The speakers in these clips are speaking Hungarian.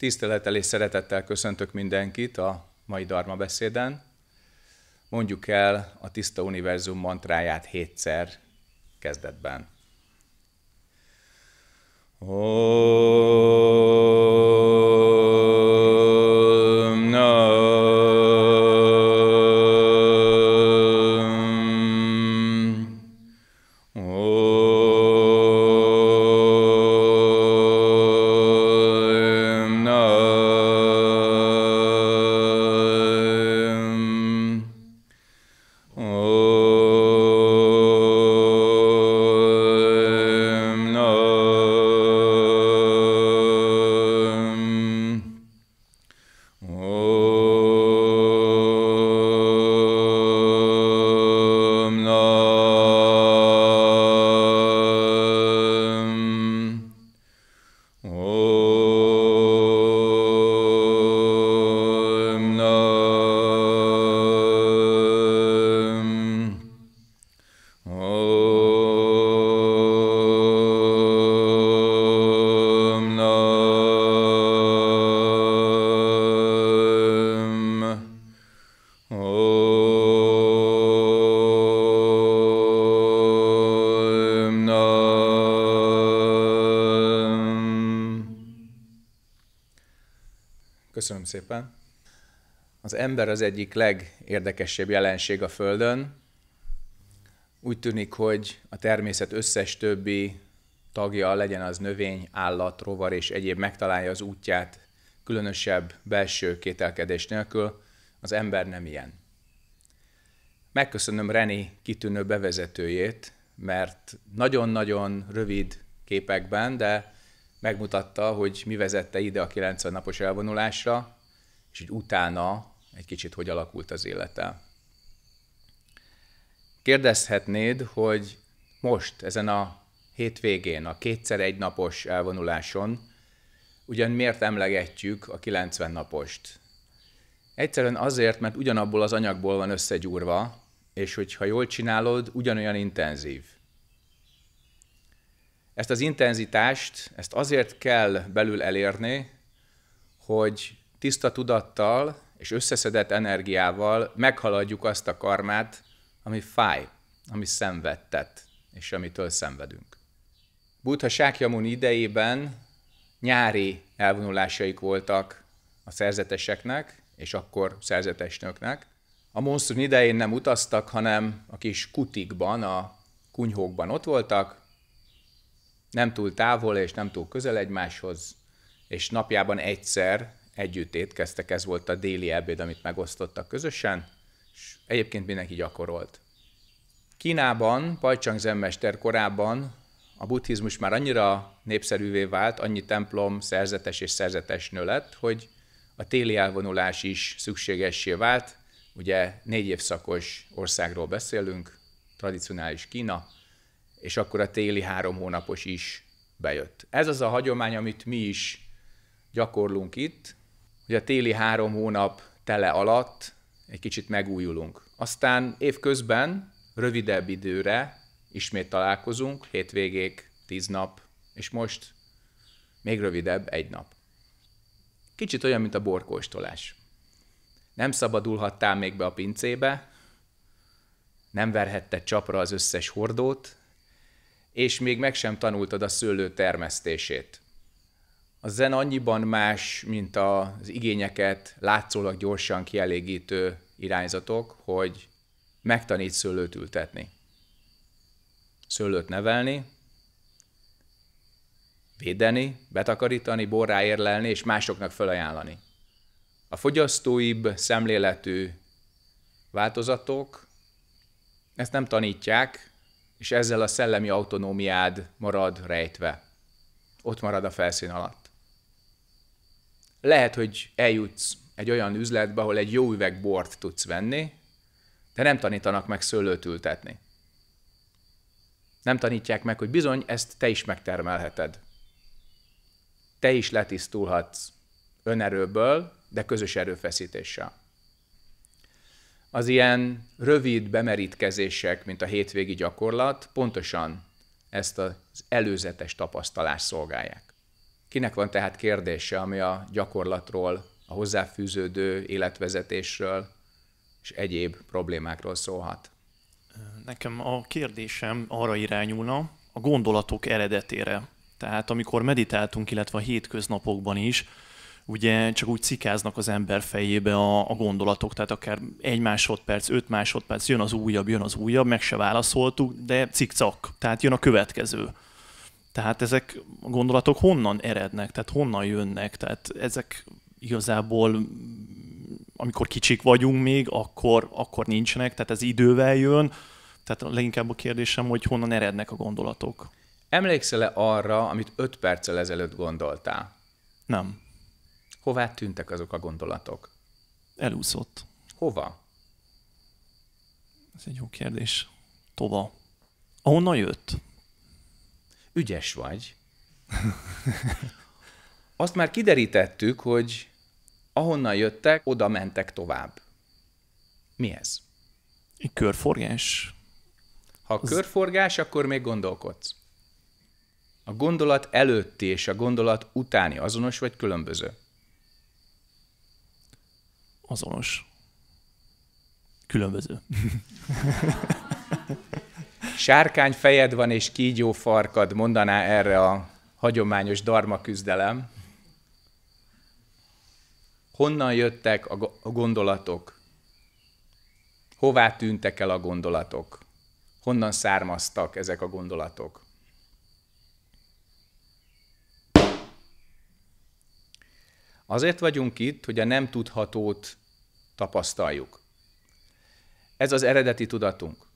Tisztelettel és szeretettel köszöntök mindenkit a mai Dharma beszéden. Mondjuk el a tiszta univerzum mantráját hétszer kezdetben. Oh. szépen. Az ember az egyik legérdekesebb jelenség a Földön. Úgy tűnik, hogy a természet összes többi tagja, legyen az növény, állat, rovar és egyéb megtalálja az útját különösebb belső kételkedés nélkül, az ember nem ilyen. Megköszönöm Reni kitűnő bevezetőjét, mert nagyon-nagyon rövid képekben, de megmutatta, hogy mi vezette ide a 90 napos elvonulásra, és így utána egy kicsit hogy alakult az élete. Kérdezhetnéd, hogy most, ezen a hétvégén, a kétszer egy napos elvonuláson, ugyan miért emlegetjük a 90 napost? Egyszerűen azért, mert ugyanabból az anyagból van összegyúrva, és hogyha jól csinálod, ugyanolyan intenzív. Ezt az intenzitást, ezt azért kell belül elérni, hogy tiszta tudattal és összeszedett energiával meghaladjuk azt a karmát, ami fáj, ami szenvedtet, és amitől szenvedünk. Buddha Sákyamun idejében nyári elvonulásaik voltak a szerzeteseknek, és akkor szerzetesnöknek. A monszun idején nem utaztak, hanem a kis kutikban, a kunyhókban ott voltak, nem túl távol és nem túl közel egymáshoz, és napjában egyszer együtt étkeztek, ez volt a déli ebéd, amit megosztottak közösen, és egyébként mindenki gyakorolt. Kínában, Pajcsang zenmester korában a buddhizmus már annyira népszerűvé vált, annyi templom szerzetes és szerzetesnő lett, hogy a téli elvonulás is szükségessé vált. Ugye négy évszakos országról beszélünk, tradicionális Kína, és akkor a téli három hónapos is bejött. Ez az a hagyomány, amit mi is gyakorlunk itt, hogy a téli három hónap tele alatt egy kicsit megújulunk. Aztán évközben rövidebb időre ismét találkozunk, hétvégék, tíz nap, és most még rövidebb egy nap. Kicsit olyan, mint a borkóstolás. Nem szabadulhattál még be a pincébe, nem verhette csapra az összes hordót, és még meg sem tanultad a szőlő termesztését a zen annyiban más, mint az igényeket látszólag gyorsan kielégítő irányzatok, hogy megtanít szőlőt ültetni, szőlőt nevelni, védeni, betakarítani, borrá érlelni és másoknak felajánlani. A fogyasztóibb szemléletű változatok ezt nem tanítják, és ezzel a szellemi autonómiád marad rejtve. Ott marad a felszín alatt lehet, hogy eljutsz egy olyan üzletbe, ahol egy jó üveg bort tudsz venni, de nem tanítanak meg szőlőt ültetni. Nem tanítják meg, hogy bizony ezt te is megtermelheted. Te is letisztulhatsz önerőből, de közös erőfeszítéssel. Az ilyen rövid bemerítkezések, mint a hétvégi gyakorlat, pontosan ezt az előzetes tapasztalást szolgálják. Kinek van tehát kérdése, ami a gyakorlatról, a hozzáfűződő életvezetésről és egyéb problémákról szólhat? Nekem a kérdésem arra irányulna, a gondolatok eredetére. Tehát amikor meditáltunk, illetve a hétköznapokban is, ugye csak úgy cikáznak az ember fejébe a, a gondolatok, tehát akár egy másodperc, öt másodperc, jön az újabb, jön az újabb, meg se válaszoltuk, de cikcak, tehát jön a következő. Tehát ezek a gondolatok honnan erednek, tehát honnan jönnek, tehát ezek igazából amikor kicsik vagyunk még, akkor, akkor nincsenek, tehát ez idővel jön, tehát leginkább a kérdésem, hogy honnan erednek a gondolatok. Emlékszel-e arra, amit öt perccel ezelőtt gondoltál? Nem. Hová tűntek azok a gondolatok? Elúszott. Hova? Ez egy jó kérdés. Tova. Ahonnan jött? ügyes vagy. Azt már kiderítettük, hogy ahonnan jöttek, oda mentek tovább. Mi ez? Egy körforgás. Ha az... körforgás, akkor még gondolkodsz. A gondolat előtti és a gondolat utáni azonos vagy különböző? Azonos. Különböző. Sárkány fejed van és kígyó farkad, mondaná erre a hagyományos darma küzdelem. Honnan jöttek a gondolatok? Hová tűntek el a gondolatok? Honnan származtak ezek a gondolatok? Azért vagyunk itt, hogy a nem tudhatót tapasztaljuk. Ez az eredeti tudatunk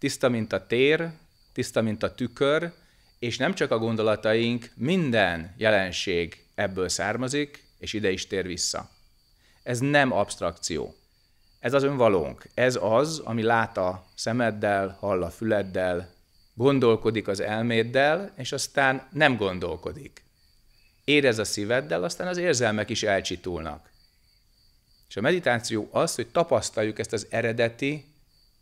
tiszta, mint a tér, tiszta, mint a tükör, és nem csak a gondolataink, minden jelenség ebből származik, és ide is tér vissza. Ez nem abstrakció. Ez az önvalónk. Ez az, ami lát a szemeddel, hall a füleddel, gondolkodik az elméddel, és aztán nem gondolkodik. Érez a szíveddel, aztán az érzelmek is elcsitulnak. És a meditáció az, hogy tapasztaljuk ezt az eredeti,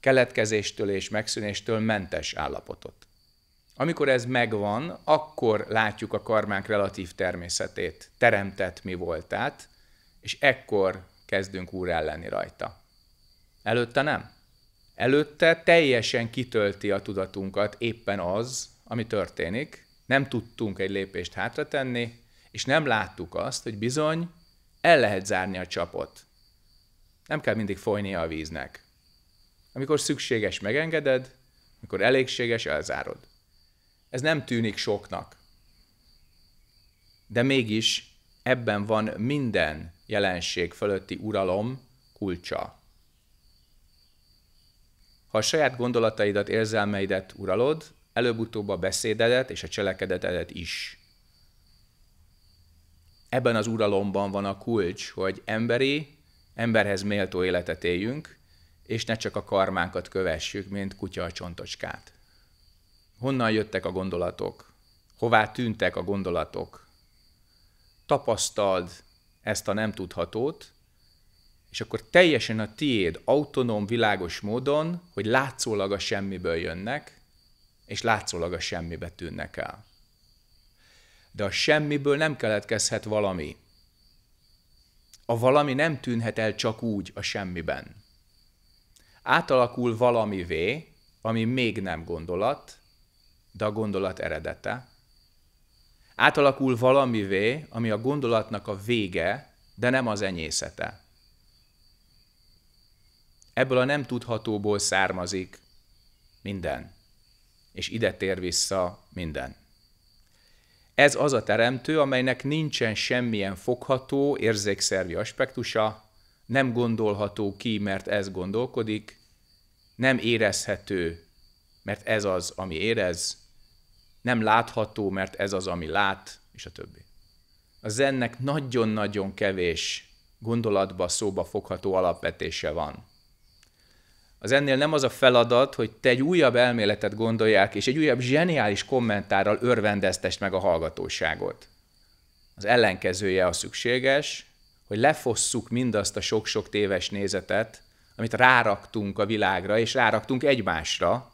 keletkezéstől és megszűnéstől mentes állapotot. Amikor ez megvan, akkor látjuk a karmánk relatív természetét, teremtett mi voltát, és ekkor kezdünk úr lenni rajta. Előtte nem. Előtte teljesen kitölti a tudatunkat éppen az, ami történik, nem tudtunk egy lépést hátratenni, és nem láttuk azt, hogy bizony el lehet zárni a csapot. Nem kell mindig folynia a víznek. Amikor szükséges, megengeded, amikor elégséges, elzárod. Ez nem tűnik soknak. De mégis ebben van minden jelenség fölötti uralom kulcsa. Ha a saját gondolataidat, érzelmeidet uralod, előbb-utóbb a beszédedet és a cselekedetedet is. Ebben az uralomban van a kulcs, hogy emberi, emberhez méltó életet éljünk, és ne csak a karmánkat kövessük, mint kutya a csontocskát. Honnan jöttek a gondolatok? Hová tűntek a gondolatok? Tapasztald ezt a nem tudhatót, és akkor teljesen a tiéd, autonóm, világos módon, hogy látszólag a semmiből jönnek, és látszólag a semmibe tűnnek el. De a semmiből nem keletkezhet valami. A valami nem tűnhet el csak úgy a semmiben átalakul valamivé, ami még nem gondolat, de a gondolat eredete. Átalakul valamivé, ami a gondolatnak a vége, de nem az enyészete. Ebből a nem tudhatóból származik minden, és ide tér vissza minden. Ez az a teremtő, amelynek nincsen semmilyen fogható érzékszervi aspektusa, nem gondolható ki, mert ez gondolkodik, nem érezhető, mert ez az, ami érez, nem látható, mert ez az, ami lát, és a többi. A zennek nagyon-nagyon kevés gondolatba, szóba fogható alapvetése van. Az ennél nem az a feladat, hogy te egy újabb elméletet gondolják, és egy újabb zseniális kommentárral örvendeztest meg a hallgatóságot. Az ellenkezője a szükséges, hogy lefosszuk mindazt a sok-sok téves nézetet, amit ráraktunk a világra, és ráraktunk egymásra,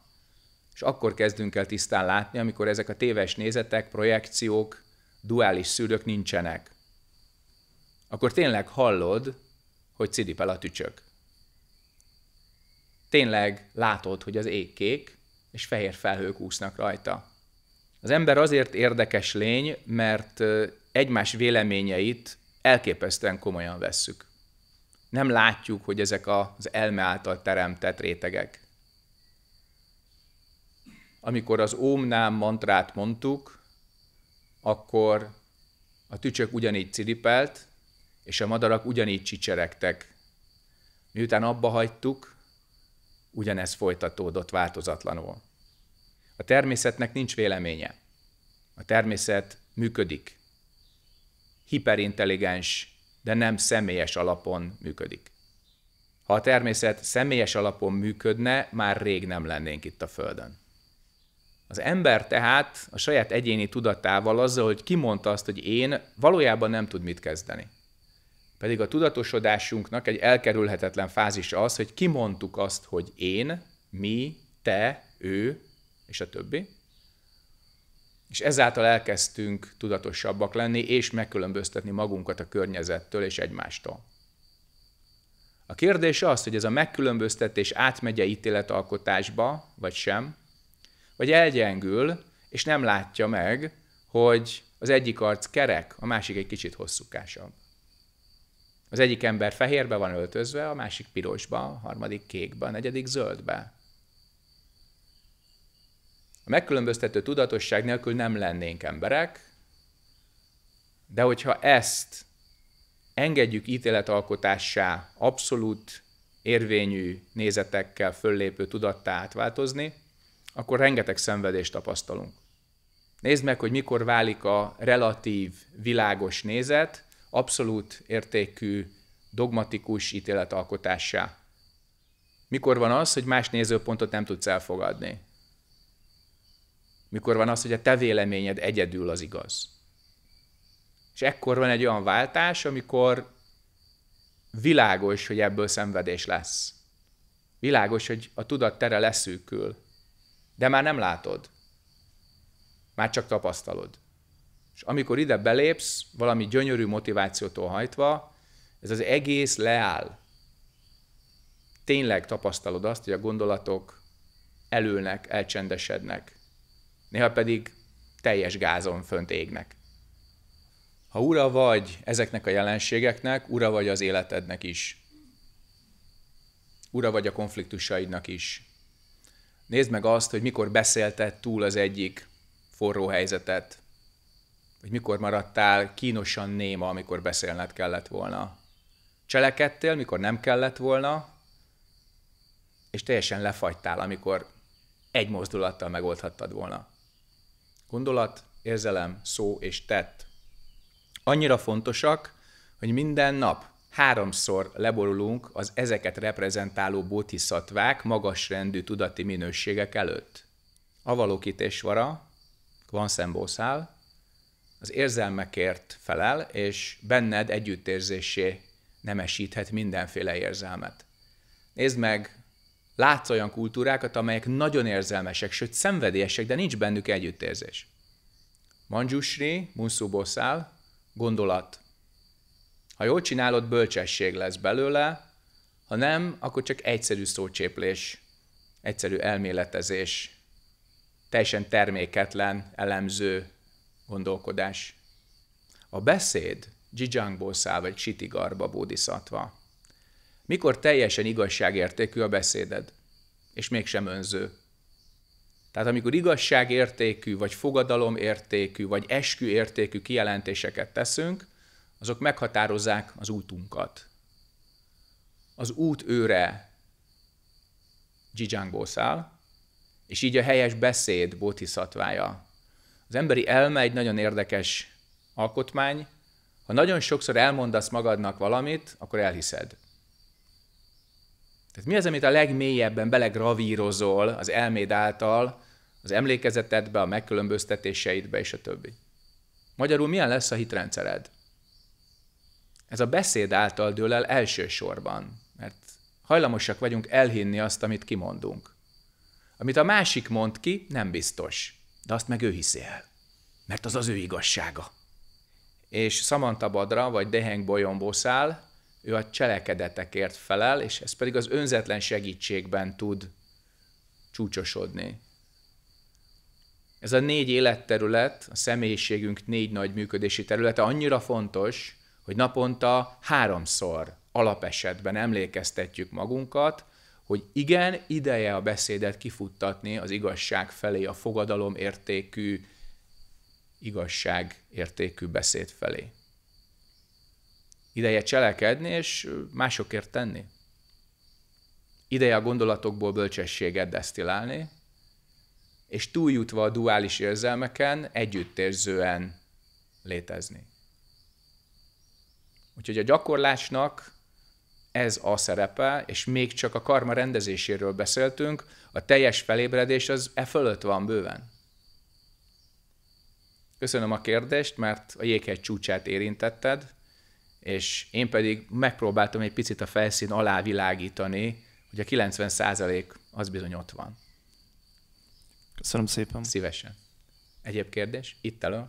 és akkor kezdünk el tisztán látni, amikor ezek a téves nézetek, projekciók, duális szülők nincsenek. Akkor tényleg hallod, hogy cidipel a tücsök. Tényleg látod, hogy az ég kék, és fehér felhők úsznak rajta. Az ember azért érdekes lény, mert egymás véleményeit elképesztően komolyan vesszük nem látjuk, hogy ezek az elme által teremtett rétegek. Amikor az ómnám mantrát mondtuk, akkor a tücsök ugyanígy ciripelt, és a madarak ugyanígy csicseregtek. Miután abba hagytuk, ugyanez folytatódott változatlanul. A természetnek nincs véleménye. A természet működik. Hiperintelligens de nem személyes alapon működik. Ha a természet személyes alapon működne, már rég nem lennénk itt a Földön. Az ember tehát a saját egyéni tudatával azzal, hogy kimondta azt, hogy én, valójában nem tud mit kezdeni. Pedig a tudatosodásunknak egy elkerülhetetlen fázis az, hogy kimondtuk azt, hogy én, mi, te, ő és a többi, és ezáltal elkezdtünk tudatosabbak lenni, és megkülönböztetni magunkat a környezettől és egymástól. A kérdés az, hogy ez a megkülönböztetés átmegye ítéletalkotásba, vagy sem, vagy elgyengül, és nem látja meg, hogy az egyik arc kerek, a másik egy kicsit hosszúkásabb. Az egyik ember fehérbe van öltözve, a másik pirosba, a harmadik kékbe, a negyedik zöldbe. A megkülönböztető tudatosság nélkül nem lennénk emberek, de hogyha ezt engedjük ítéletalkotássá abszolút érvényű nézetekkel föllépő tudattá átváltozni, akkor rengeteg szenvedést tapasztalunk. Nézd meg, hogy mikor válik a relatív, világos nézet abszolút értékű, dogmatikus ítéletalkotássá. Mikor van az, hogy más nézőpontot nem tudsz elfogadni? mikor van az, hogy a te véleményed egyedül az igaz. És ekkor van egy olyan váltás, amikor világos, hogy ebből szenvedés lesz. Világos, hogy a tudat tere leszűkül. De már nem látod. Már csak tapasztalod. És amikor ide belépsz, valami gyönyörű motivációtól hajtva, ez az egész leáll. Tényleg tapasztalod azt, hogy a gondolatok elülnek, elcsendesednek néha pedig teljes gázon fönt égnek. Ha ura vagy ezeknek a jelenségeknek, ura vagy az életednek is. Ura vagy a konfliktusaidnak is. Nézd meg azt, hogy mikor beszélted túl az egyik forró helyzetet, vagy mikor maradtál kínosan néma, amikor beszélned kellett volna. Cselekedtél, mikor nem kellett volna, és teljesen lefagytál, amikor egy mozdulattal megoldhattad volna. Gondolat, érzelem, szó és tett. Annyira fontosak, hogy minden nap háromszor leborulunk az ezeket reprezentáló bodhisatvák magasrendű tudati minőségek előtt. Avalokitésvara, Kvanszembószál, az érzelmekért felel, és benned együttérzésé nemesíthet mindenféle érzelmet. Nézd meg látsz olyan kultúrákat, amelyek nagyon érzelmesek, sőt szenvedélyesek, de nincs bennük együttérzés. Manjusri, Munsu bosszál, gondolat. Ha jól csinálod, bölcsesség lesz belőle, ha nem, akkor csak egyszerű szócséplés, egyszerű elméletezés, teljesen terméketlen, elemző gondolkodás. A beszéd Jijang bosszál vagy Sitigarba Bódiszatva mikor teljesen igazságértékű a beszéded, és mégsem önző. Tehát amikor igazságértékű, vagy fogadalomértékű, vagy esküértékű kijelentéseket teszünk, azok meghatározzák az útunkat. Az út őre Jijang száll, és így a helyes beszéd bodhisattvája. Az emberi elme egy nagyon érdekes alkotmány. Ha nagyon sokszor elmondasz magadnak valamit, akkor elhiszed. Tehát mi az, amit a legmélyebben belegravírozol az elméd által, az emlékezetedbe, a megkülönböztetéseidbe és a többi? Magyarul milyen lesz a hitrendszered? Ez a beszéd által dől el elsősorban, mert hajlamosak vagyunk elhinni azt, amit kimondunk. Amit a másik mond ki, nem biztos, de azt meg ő hiszi el, mert az az ő igazsága. És Samantha Badra vagy Deheng Bolyonboszál ő a cselekedetekért felel, és ez pedig az önzetlen segítségben tud csúcsosodni. Ez a négy életterület, a személyiségünk négy nagy működési területe annyira fontos, hogy naponta háromszor alapesetben emlékeztetjük magunkat, hogy igen, ideje a beszédet kifuttatni az igazság felé, a fogadalom értékű, igazság értékű beszéd felé. Ideje cselekedni és másokért tenni. Ideje a gondolatokból bölcsességet desztillálni, és túljutva a duális érzelmeken együttérzően létezni. Úgyhogy a gyakorlásnak ez a szerepe, és még csak a karma rendezéséről beszéltünk, a teljes felébredés az e fölött van bőven. Köszönöm a kérdést, mert a jéghegy csúcsát érintetted és én pedig megpróbáltam egy picit a felszín alá világítani, hogy a 90 százalék az bizony ott van. Köszönöm szépen. Szívesen. Egyéb kérdés? Itt elő?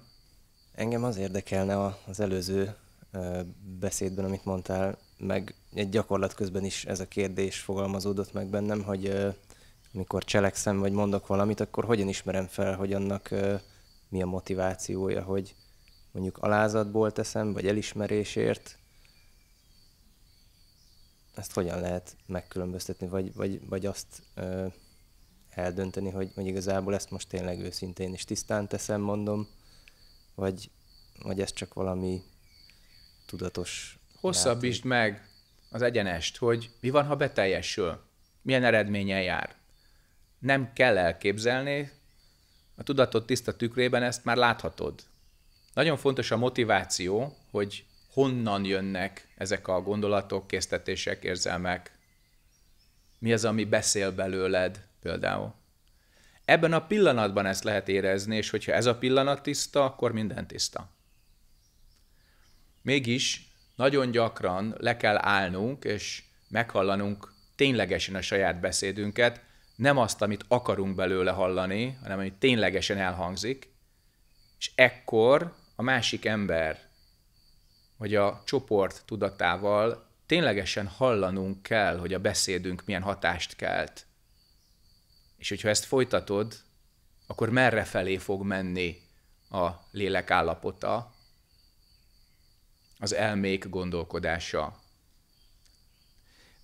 Engem az érdekelne az előző beszédben, amit mondtál, meg egy gyakorlat közben is ez a kérdés fogalmazódott meg bennem, hogy amikor cselekszem, vagy mondok valamit, akkor hogyan ismerem fel, hogy annak mi a motivációja, hogy mondjuk alázatból teszem, vagy elismerésért, ezt hogyan lehet megkülönböztetni, vagy, vagy, vagy azt ö, eldönteni, hogy, hogy igazából ezt most tényleg őszintén is tisztán teszem, mondom, vagy, vagy ez csak valami tudatos... Hosszabbítsd meg az egyenest, hogy mi van, ha beteljesül, milyen eredménnyel jár. Nem kell elképzelni, a tudatod tiszta tükrében ezt már láthatod. Nagyon fontos a motiváció, hogy honnan jönnek ezek a gondolatok, késztetések, érzelmek. Mi az, ami beszél belőled például. Ebben a pillanatban ezt lehet érezni, és hogyha ez a pillanat tiszta, akkor minden tiszta. Mégis nagyon gyakran le kell állnunk, és meghallanunk ténylegesen a saját beszédünket, nem azt, amit akarunk belőle hallani, hanem amit ténylegesen elhangzik, és ekkor a másik ember vagy a csoport tudatával ténylegesen hallanunk kell, hogy a beszédünk milyen hatást kelt. És hogyha ezt folytatod, akkor merre felé fog menni a lélek állapota, az elmék gondolkodása.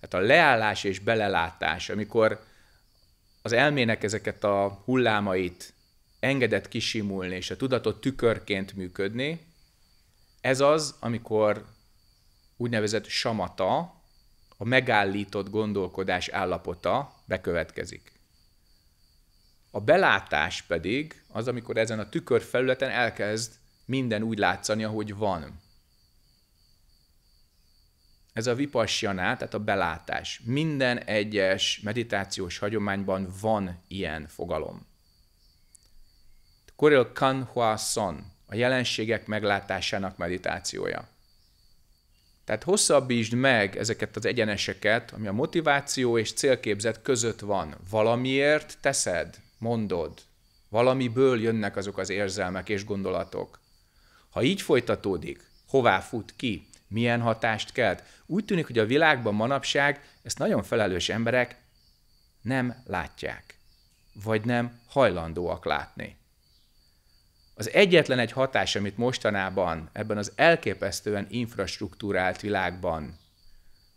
Tehát a leállás és belelátás, amikor az elmének ezeket a hullámait engedett kisimulni, és a tudatot tükörként működni, ez az, amikor úgynevezett samata, a megállított gondolkodás állapota bekövetkezik. A belátás pedig az, amikor ezen a felületen elkezd minden úgy látszani, ahogy van. Ez a vipassjaná, tehát a belátás. Minden egyes meditációs hagyományban van ilyen fogalom. Koril Kanhua Son, a jelenségek meglátásának meditációja. Tehát hosszabbítsd meg ezeket az egyeneseket, ami a motiváció és célképzet között van. Valamiért teszed, mondod. Valamiből jönnek azok az érzelmek és gondolatok. Ha így folytatódik, hová fut ki, milyen hatást kelt, úgy tűnik, hogy a világban manapság ezt nagyon felelős emberek nem látják, vagy nem hajlandóak látni. Az egyetlen egy hatás, amit mostanában ebben az elképesztően infrastruktúrált világban,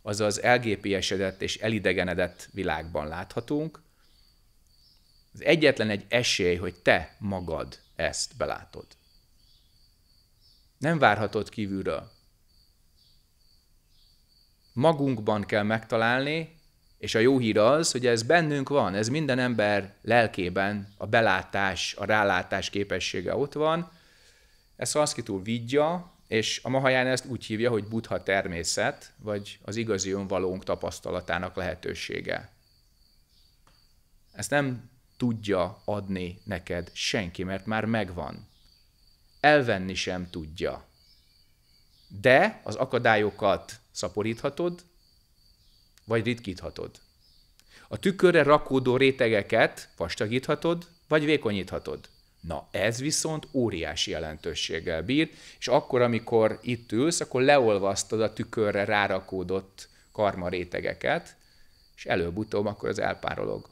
azaz LGPS-edett és elidegenedett világban láthatunk, az egyetlen egy esély, hogy te magad ezt belátod. Nem várhatod kívülről. Magunkban kell megtalálni és a jó hír az, hogy ez bennünk van, ez minden ember lelkében, a belátás, a rálátás képessége ott van. Ez Sanszkritul vidja, és a Mahaján ezt úgy hívja, hogy buddha természet, vagy az igazi önvalónk tapasztalatának lehetősége. Ezt nem tudja adni neked senki, mert már megvan. Elvenni sem tudja. De az akadályokat szaporíthatod, vagy ritkíthatod. A tükörre rakódó rétegeket vastagíthatod, vagy vékonyíthatod. Na ez viszont óriási jelentőséggel bír, és akkor, amikor itt ülsz, akkor leolvasztod a tükörre rárakódott karma rétegeket, és előbb-utóbb akkor az elpárolog.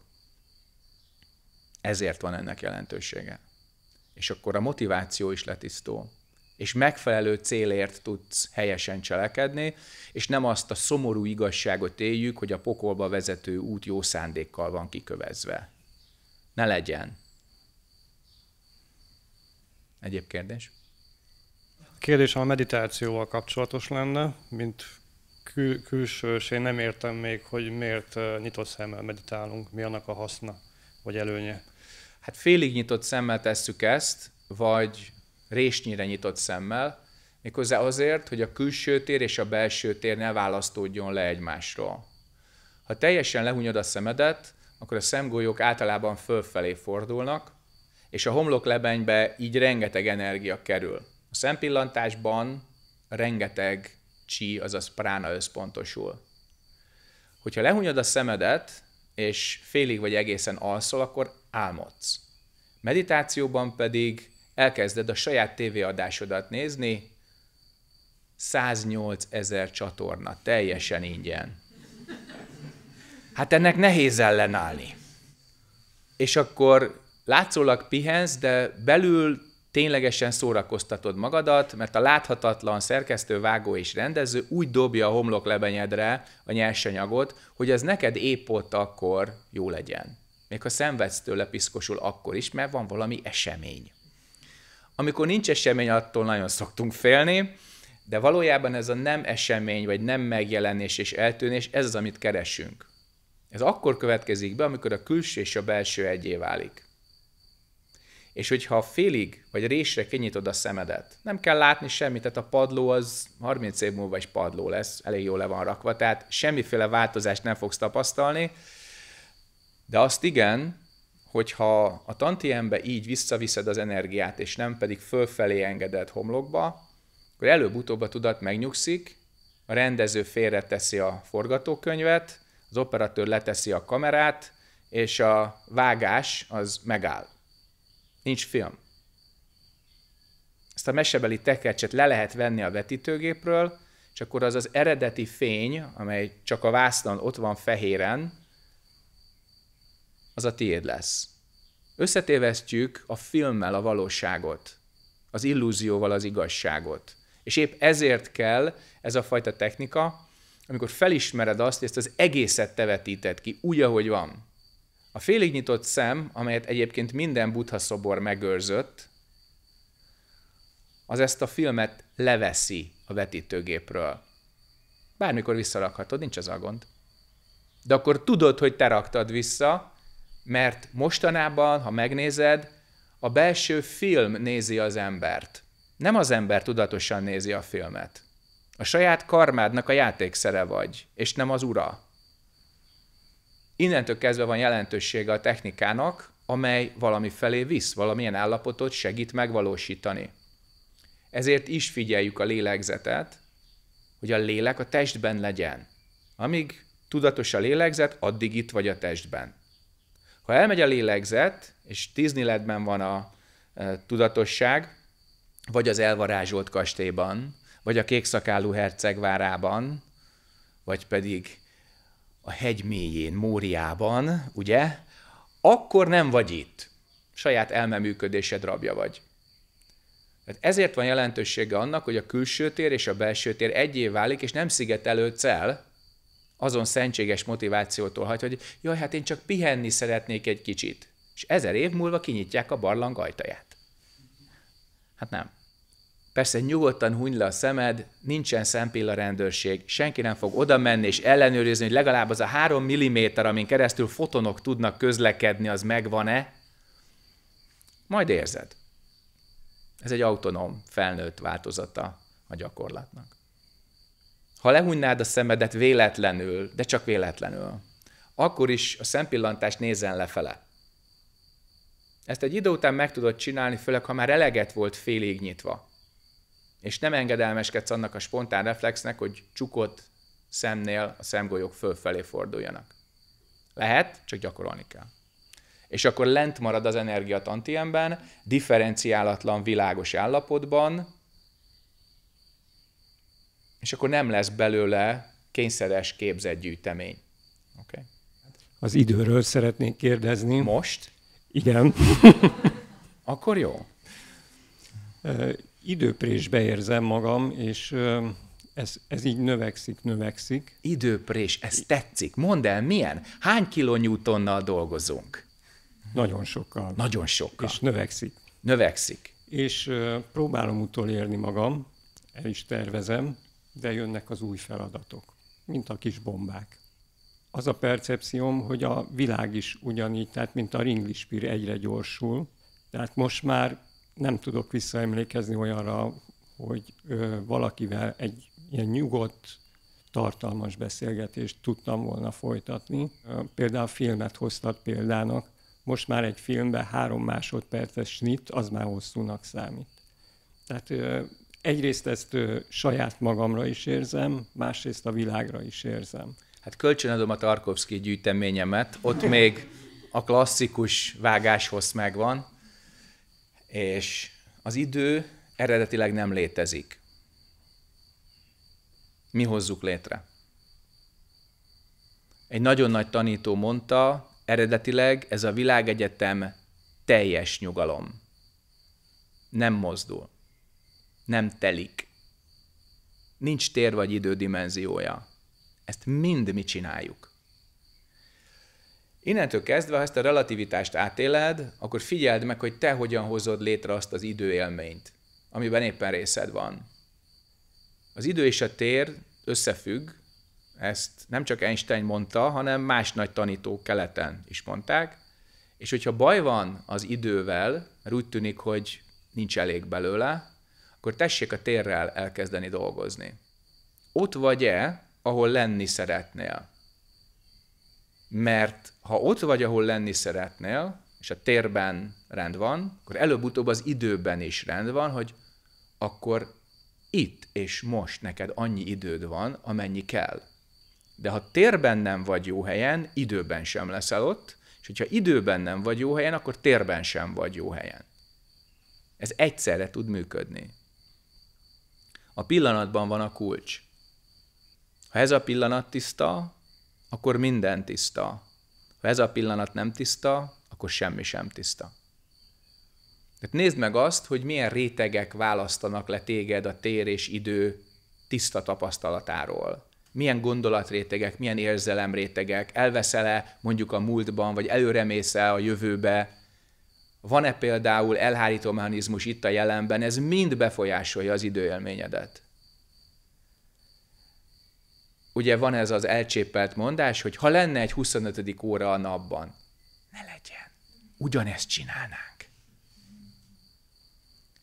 Ezért van ennek jelentősége. És akkor a motiváció is letisztul és megfelelő célért tudsz helyesen cselekedni, és nem azt a szomorú igazságot éljük, hogy a pokolba vezető út jó szándékkal van kikövezve. Ne legyen. Egyéb kérdés? A kérdésem a meditációval kapcsolatos lenne, mint kül- külsős, én nem értem még, hogy miért nyitott szemmel meditálunk, mi annak a haszna vagy előnye. Hát félig nyitott szemmel tesszük ezt, vagy résnyire nyitott szemmel, méghozzá azért, hogy a külső tér és a belső tér ne választódjon le egymásról. Ha teljesen lehunyod a szemedet, akkor a szemgolyók általában fölfelé fordulnak, és a homlok lebenybe így rengeteg energia kerül. A szempillantásban rengeteg csi, azaz prána összpontosul. Hogyha lehunyod a szemedet, és félig vagy egészen alszol, akkor álmodsz. Meditációban pedig elkezded a saját tévéadásodat nézni, 108 ezer csatorna, teljesen ingyen. Hát ennek nehéz ellenállni. És akkor látszólag pihensz, de belül ténylegesen szórakoztatod magadat, mert a láthatatlan szerkesztő, vágó és rendező úgy dobja a homloklebenyedre a nyersanyagot, hogy ez neked épp ott akkor jó legyen. Még ha szenvedsz tőle piszkosul akkor is, mert van valami esemény. Amikor nincs esemény, attól nagyon szoktunk félni, de valójában ez a nem esemény, vagy nem megjelenés és eltűnés, ez az, amit keresünk. Ez akkor következik be, amikor a külső és a belső egyé válik. És hogyha félig vagy résre kinyitod a szemedet, nem kell látni semmit, tehát a padló az 30 év múlva is padló lesz, elég jól le van rakva, tehát semmiféle változást nem fogsz tapasztalni, de azt igen, hogyha a tantiembe így visszaviszed az energiát, és nem pedig fölfelé engeded homlokba, akkor előbb-utóbb a tudat megnyugszik, a rendező félreteszi a forgatókönyvet, az operatőr leteszi a kamerát, és a vágás az megáll. Nincs film. Ezt a mesebeli tekercset le lehet venni a vetítőgépről, és akkor az az eredeti fény, amely csak a vászlan ott van fehéren, az a tiéd lesz. Összetévesztjük a filmmel a valóságot, az illúzióval az igazságot. És épp ezért kell ez a fajta technika, amikor felismered azt, hogy ezt az egészet te vetíted ki, úgy, ahogy van. A félig nyitott szem, amelyet egyébként minden buddha szobor megőrzött, az ezt a filmet leveszi a vetítőgépről. Bármikor visszarakhatod, nincs az a gond. De akkor tudod, hogy te raktad vissza, mert mostanában, ha megnézed, a belső film nézi az embert. Nem az ember tudatosan nézi a filmet. A saját karmádnak a játékszere vagy, és nem az ura. Innentől kezdve van jelentősége a technikának, amely valami felé visz, valamilyen állapotot segít megvalósítani. Ezért is figyeljük a lélegzetet, hogy a lélek a testben legyen. Amíg tudatos a lélegzet, addig itt vagy a testben. Ha elmegy a lélegzet, és Disneylandben van a e, tudatosság, vagy az elvarázsolt kastélyban, vagy a kékszakálú hercegvárában, vagy pedig a hegy mélyén, Móriában, ugye, akkor nem vagy itt. Saját elmeműködésed rabja vagy. Tehát ezért van jelentősége annak, hogy a külső tér és a belső tér egyé válik, és nem szigetelődsz el, azon szentséges motivációtól hagy, hogy jaj, hát én csak pihenni szeretnék egy kicsit. És ezer év múlva kinyitják a barlang ajtaját. Hát nem. Persze nyugodtan huny le a szemed, nincsen szempilla rendőrség, senki nem fog oda menni és ellenőrizni, hogy legalább az a három milliméter, amin keresztül fotonok tudnak közlekedni, az megvan-e. Majd érzed. Ez egy autonóm felnőtt változata a gyakorlatnak. Ha lehunnád a szemedet véletlenül, de csak véletlenül, akkor is a szempillantást nézzen lefele. Ezt egy idő után meg tudod csinálni, főleg ha már eleget volt félig nyitva. És nem engedelmeskedsz annak a spontán reflexnek, hogy csukott szemnél a szemgolyók fölfelé forduljanak. Lehet, csak gyakorolni kell. És akkor lent marad az energia tantiemben, differenciálatlan világos állapotban, és akkor nem lesz belőle kényszeres képzett gyűjtemény. Okay? Az időről szeretnék kérdezni. Most? Igen. akkor jó. Uh, időprésbe érzem magam, és ez, ez így növekszik, növekszik. Időprés, ez tetszik. Mondd el, milyen? Hány kilonyútonnal dolgozunk? Nagyon sokkal. Nagyon sokkal. És növekszik. Növekszik. És próbálom utolérni magam, el is tervezem, de jönnek az új feladatok, mint a kis bombák. Az a percepcióm, hogy a világ is ugyanígy, tehát mint a ringlispír egyre gyorsul, tehát most már nem tudok visszaemlékezni olyanra, hogy ö, valakivel egy ilyen nyugodt, tartalmas beszélgetést tudtam volna folytatni. Például a filmet hoztat példának. Most már egy filmben három másodperces snit, az már hosszúnak számít. Tehát egyrészt ezt ö, saját magamra is érzem, másrészt a világra is érzem. Hát kölcsönadom a Tarkovsky gyűjteményemet, ott még a klasszikus vágáshoz megvan, és az idő eredetileg nem létezik. Mi hozzuk létre? Egy nagyon nagy tanító mondta, eredetileg ez a világegyetem teljes nyugalom. Nem mozdul nem telik. Nincs tér vagy idő dimenziója. Ezt mind mi csináljuk. Innentől kezdve, ha ezt a relativitást átéled, akkor figyeld meg, hogy te hogyan hozod létre azt az időélményt, amiben éppen részed van. Az idő és a tér összefügg, ezt nem csak Einstein mondta, hanem más nagy tanítók keleten is mondták, és hogyha baj van az idővel, mert úgy tűnik, hogy nincs elég belőle, akkor tessék a térrel elkezdeni dolgozni. Ott vagy-e, ahol lenni szeretnél? Mert ha ott vagy, ahol lenni szeretnél, és a térben rend van, akkor előbb-utóbb az időben is rend van, hogy akkor itt és most neked annyi időd van, amennyi kell. De ha térben nem vagy jó helyen, időben sem leszel ott, és hogyha időben nem vagy jó helyen, akkor térben sem vagy jó helyen. Ez egyszerre tud működni. A pillanatban van a kulcs. Ha ez a pillanat tiszta, akkor minden tiszta. Ha ez a pillanat nem tiszta, akkor semmi sem tiszta. Tehát nézd meg azt, hogy milyen rétegek választanak le téged a tér és idő tiszta tapasztalatáról. Milyen gondolatrétegek, milyen érzelemrétegek, elveszel-e mondjuk a múltban, vagy előremészel a jövőbe, van-e például elhárító mechanizmus itt a jelenben? Ez mind befolyásolja az időélményedet. Ugye van ez az elcsépelt mondás, hogy ha lenne egy 25. óra a napban, ne legyen, ugyanezt csinálnánk.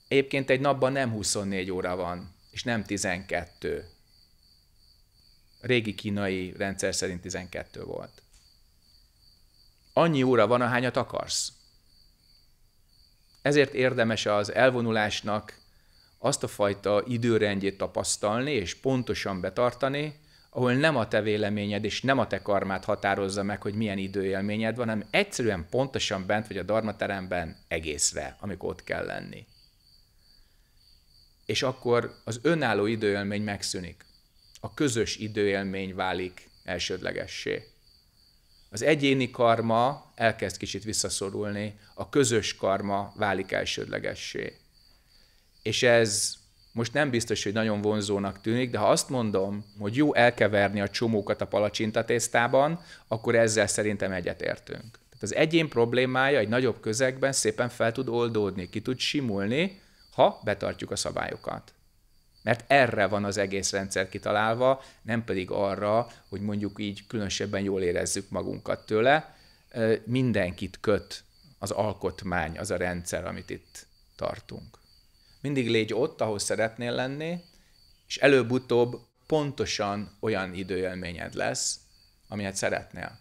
Egyébként egy napban nem 24 óra van, és nem 12. A régi kínai rendszer szerint 12 volt. Annyi óra van, ahányat akarsz. Ezért érdemes az elvonulásnak azt a fajta időrendjét tapasztalni és pontosan betartani, ahol nem a te véleményed és nem a te karmát határozza meg, hogy milyen időélményed van, hanem egyszerűen pontosan bent vagy a darmateremben egészre, amikor ott kell lenni. És akkor az önálló időélmény megszűnik. A közös időélmény válik elsődlegessé. Az egyéni karma elkezd kicsit visszaszorulni, a közös karma válik elsődlegessé. És ez most nem biztos, hogy nagyon vonzónak tűnik, de ha azt mondom, hogy jó elkeverni a csomókat a palacsintatésztában, akkor ezzel szerintem egyetértünk. Tehát az egyén problémája egy nagyobb közegben szépen fel tud oldódni, ki tud simulni, ha betartjuk a szabályokat. Mert erre van az egész rendszer kitalálva, nem pedig arra, hogy mondjuk így különösebben jól érezzük magunkat tőle. Mindenkit köt az alkotmány, az a rendszer, amit itt tartunk. Mindig légy ott, ahol szeretnél lenni, és előbb-utóbb pontosan olyan időélményed lesz, amilyet szeretnél.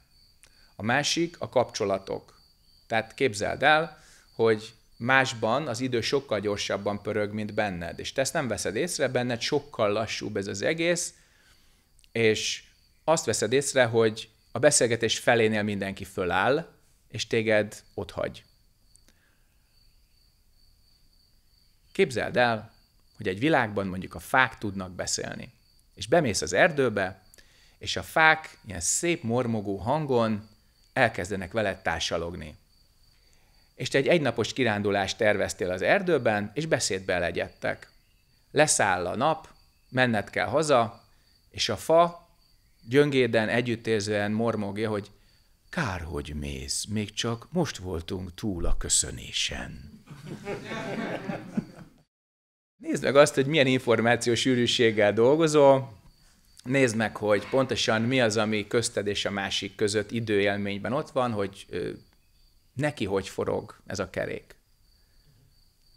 A másik a kapcsolatok. Tehát képzeld el, hogy másban az idő sokkal gyorsabban pörög, mint benned, és te ezt nem veszed észre, benned sokkal lassúbb ez az egész, és azt veszed észre, hogy a beszélgetés felénél mindenki föláll, és téged ott hagy. Képzeld el, hogy egy világban mondjuk a fák tudnak beszélni. És bemész az erdőbe, és a fák ilyen szép mormogó hangon elkezdenek veled társalogni és te egy egynapos kirándulást terveztél az erdőben, és beszédbe legyettek. Leszáll a nap, menned kell haza, és a fa gyöngéden, együttérzően mormogja, hogy kár, hogy mész, még csak most voltunk túl a köszönésen. Nézd meg azt, hogy milyen információs sűrűséggel dolgozol, nézd meg, hogy pontosan mi az, ami közted és a másik között időélményben ott van, hogy neki hogy forog ez a kerék.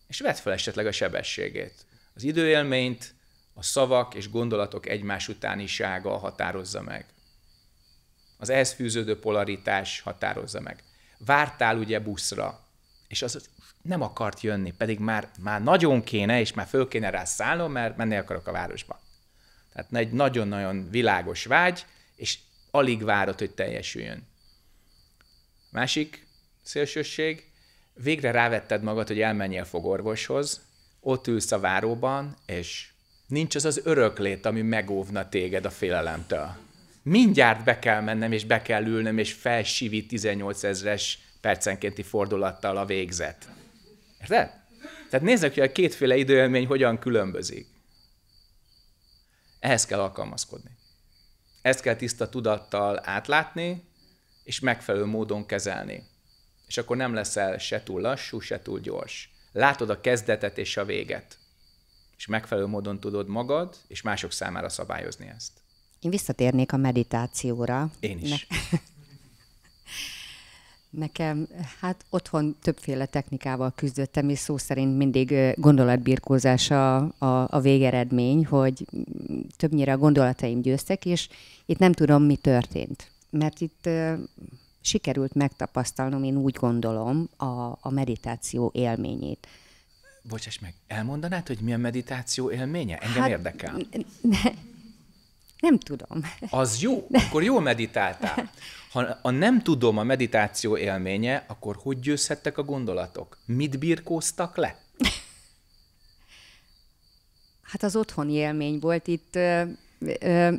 És vedd fel esetleg a sebességét. Az időélményt a szavak és gondolatok egymás utánisága határozza meg. Az ehhez fűződő polaritás határozza meg. Vártál ugye buszra, és az nem akart jönni, pedig már, már nagyon kéne, és már föl kéne rá szállnom, mert menni akarok a városba. Tehát egy nagyon-nagyon világos vágy, és alig várod, hogy teljesüljön. Másik szélsőség, végre rávetted magad, hogy elmenjél fogorvoshoz, ott ülsz a váróban, és nincs az az öröklét, ami megóvna téged a félelemtől. Mindjárt be kell mennem, és be kell ülnöm, és felsivít 18 ezres percenkénti fordulattal a végzet. Érted? Tehát nézzük, hogy a kétféle időélmény hogyan különbözik. Ehhez kell alkalmazkodni. Ezt kell tiszta tudattal átlátni, és megfelelő módon kezelni és akkor nem leszel se túl lassú, se túl gyors. Látod a kezdetet és a véget, és megfelelő módon tudod magad és mások számára szabályozni ezt. Én visszatérnék a meditációra. Én is. Ne- Nekem, hát otthon többféle technikával küzdöttem, és szó szerint mindig gondolatbirkózás a, a, a végeredmény, hogy mm, többnyire a gondolataim győztek, és itt nem tudom, mi történt. Mert itt sikerült megtapasztalnom, én úgy gondolom, a, a meditáció élményét. Bocsáss meg, elmondanád, hogy mi a meditáció élménye? Engem hát, érdekel. Ne, nem tudom. Az jó, akkor jól meditáltál. Ha, a nem tudom a meditáció élménye, akkor hogy győzhettek a gondolatok? Mit birkóztak le? Hát az otthoni élmény volt itt. Ö, ö,